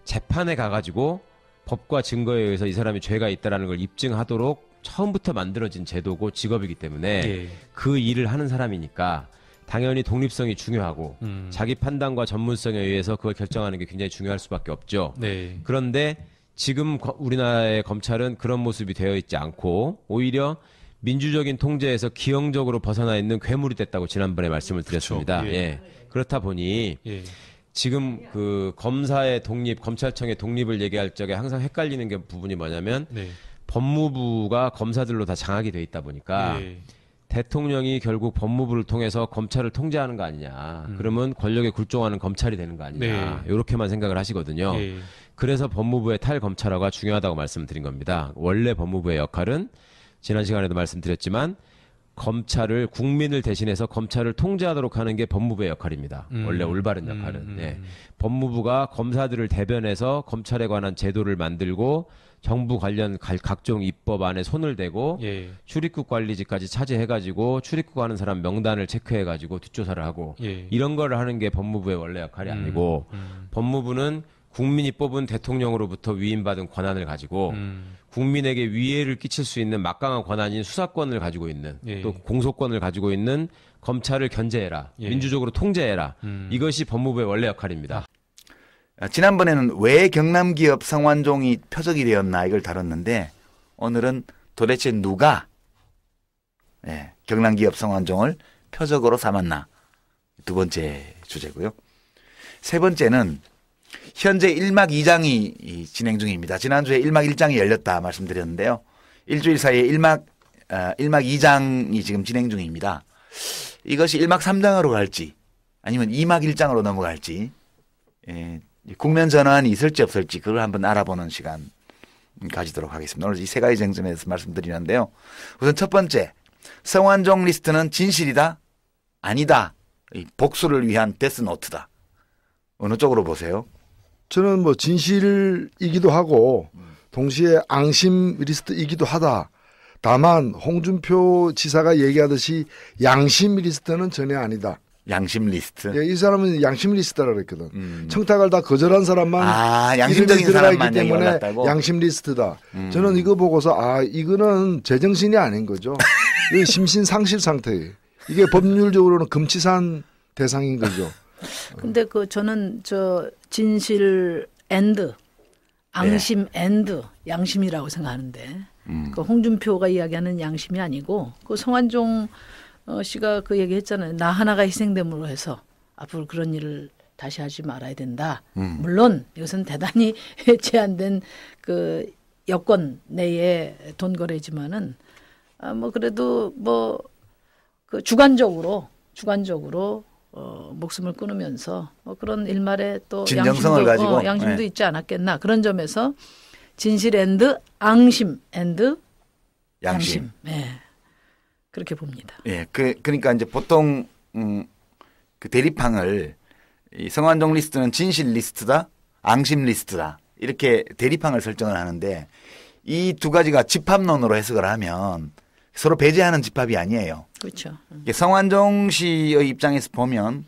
재판에 가가지고 법과 증거에 의해서 이 사람이 죄가 있다라는 걸 입증하도록 처음부터 만들어진 제도고 직업이기 때문에 예. 그 일을 하는 사람이니까 당연히 독립성이 중요하고 음. 자기 판단과 전문성에 의해서 그걸 결정하는 게 굉장히 중요할 수밖에 없죠. 네. 그런데 지금 우리나라의 검찰은 그런 모습이 되어 있지 않고 오히려 민주적인 통제에서 기형적으로 벗어나 있는 괴물이 됐다고 지난번에 말씀을 드렸습니다. 그렇죠. 예. 예. 그렇다 보니 예. 지금 그 검사의 독립, 검찰청의 독립을 얘기할 적에 항상 헷갈리는 게 부분이 뭐냐면 네. 법무부가 검사들로 다 장악이 돼 있다 보니까 예. 대통령이 결국 법무부를 통해서 검찰을 통제하는 거 아니냐. 음. 그러면 권력에 굴종하는 검찰이 되는 거 아니냐. 네. 이렇게만 생각을 하시거든요. 예. 그래서 법무부의 탈검찰화가 중요하다고 말씀드린 겁니다. 원래 법무부의 역할은 지난 시간에도 말씀드렸지만 검찰을 국민을 대신해서 검찰을 통제하도록 하는 게 법무부의 역할입니다. 음. 원래 올바른 음, 역할은 음. 예. 법무부가 검사들을 대변해서 검찰에 관한 제도를 만들고 정부 관련 각종 입법안에 손을 대고 예. 출입국 관리직까지 차지해가지고 출입국하는 사람 명단을 체크해가지고 뒷조사를 하고 예. 이런 걸 하는 게 법무부의 원래 역할이 음. 아니고 음. 법무부는 국민이 뽑은 대통령으로부터 위임받은 권한을 가지고 음. 국민에게 위해를 끼칠 수 있는 막강한 권한인 수사권을 가지고 있는 예. 예. 또 공소권을 가지고 있는 검찰을 견제해라 예. 민주적으로 통제해라 음. 이것이 법무부의 원래 역할입니다. 아, 지난번에는 왜 경남 기업 성완종이 표적이 되었나 이걸 다뤘는데 오늘은 도대체 누가 예, 경남 기업 성완종을 표적으로 삼았나 두 번째 주제고요. 세 번째는 현재 1막 2장이 진행 중입니다. 지난주에 1막 1장이 열렸다 말씀드렸는데요. 일주일 사이에 1막, 어, 1막 2장이 지금 진행 중입니다. 이것이 1막 3장으로 갈지 아니면 2막 1장으로 넘어갈지 예, 국면 전환이 있을지 없을지 그걸 한번 알아보는 시간 가지도록 하겠습니다. 오늘 이 세 가지 쟁점에 대해서 말씀드리는데요. 우선 첫 번째, 성완종 리스트는 진실이다? 아니다. 복수를 위한 데스노트다. 어느 쪽으로 보세요? 저는 뭐 진실이기도 하고 동시에 앙심 리스트이기도 하다. 다만 홍준표 지사가 얘기하듯이 양심 리스트는 전혀 아니다. 양심 리스트. 예, 이 사람은 양심 리스트라 그랬거든. 음. 청탁을 다 거절한 사람만 아, 양심적인 사람만 있기 때문에 양심 리스트다. 음. 저는 이거 보고서 아 이거는 제정신이 아닌 거죠. 이 심신 상실 상태. 이게 법률적으로는 금치산 대상인 거죠. 근데 그 저는 저 진실 앤드 앙심 네. 앤드 양심이라고 생각하는데 음. 그 홍준표가 이야기하는 양심이 아니고 그 성한종 어, 씨가 그 얘기했잖아요. 나 하나가 희생됨으로 해서 앞으로 그런 일을 다시 하지 말아야 된다. 음. 물론 이것은 대단히 제한된 그여권 내에 돈 거래지만은 아 뭐 그래도 뭐 그 주관적으로 주관적으로 어, 목숨을 끊으면서 뭐 그런 일말에 또 양심도, 가지고 어, 양심도 네. 있지 않았겠나 그런 점에서 진실 앤드 앙심 앤드 양심, 양 네. 예. 그렇게 봅니다. 예, 그 그러니까 이제 보통 음, 그 대립항을 이 성완종 리스트는 진실 리스트다, 앙심 리스트다 이렇게 대립항을 설정을 하는데 이 두 가지가 집합론으로 해석을 하면 서로 배제하는 집합이 아니에요. 그렇죠. 성완종 씨의 입장에서 보면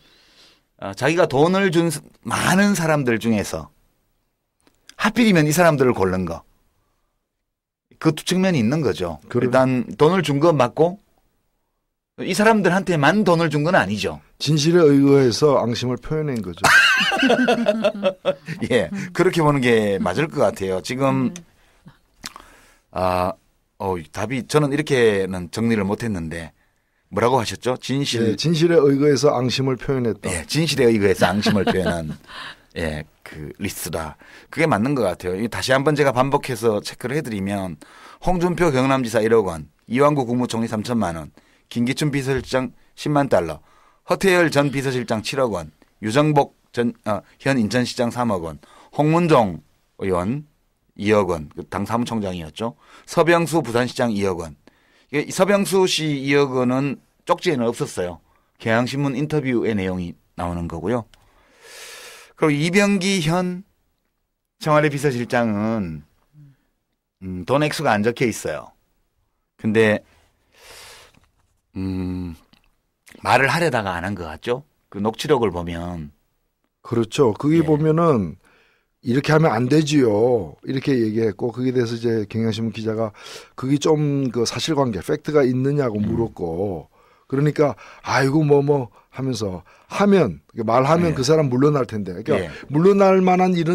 어, 자기가 돈을 준 많은 사람들 중에서 하필이면 이 사람들을 고른 거. 그두 측면이 있는 거죠. 그래. 일단 돈을 준 건 맞고 이 사람들한테만 돈을 준 건 아니죠. 진실에 의거해서 앙심을 표현한 거죠. 예, 그렇게 보는 게 맞을 것 같아요. 지금 네. 아, 어, 답이 저는 이렇게는 정리를 못했는데 뭐라고 하셨죠? 진실. 예, 진실에 의거해서 앙심을 표현했다. 예, 진실에 의거해서 앙심을 표현한 예, 그 리스다. 트 그게 맞는 것 같아요. 다시 한 번 제가 반복해서 체크를 해드리면 홍준표 경남지사 1억 원, 이완구 국무총리 3천만 원, 김기춘 비서실장 10만 달러, 허태열 전 비서실장 7억 원, 유정복 전, 어, 현 인천시장 3억 원, 홍문종 의원 2억 원, 그 당 사무총장이었죠. 서병수 부산시장 2억 원, 예, 이서병수 씨 이어거는 쪽지에는 없었어요. 개항신문 인터뷰의 내용이 나오는 거고요. 그리고 이병기 현 청와대 비서실장은 음, 돈 액수가 안 적혀 있어요. 근데 음, 말을 하려다가 안 한 것 같죠? 그 녹취록을 보면 그렇죠. 그게 예. 보면은 이렇게 하면 안 되지요. 이렇게 얘기했고 거기에 대해서 이제 경향신문 기자가 그게 좀 그 사실관계 팩트가 있느냐고 음. 물었고 그러니까 아이고 뭐뭐 뭐 하면서 하면 말하면 네. 그 사람 물러날 텐데 그러니까 네. 물러날 만한 일은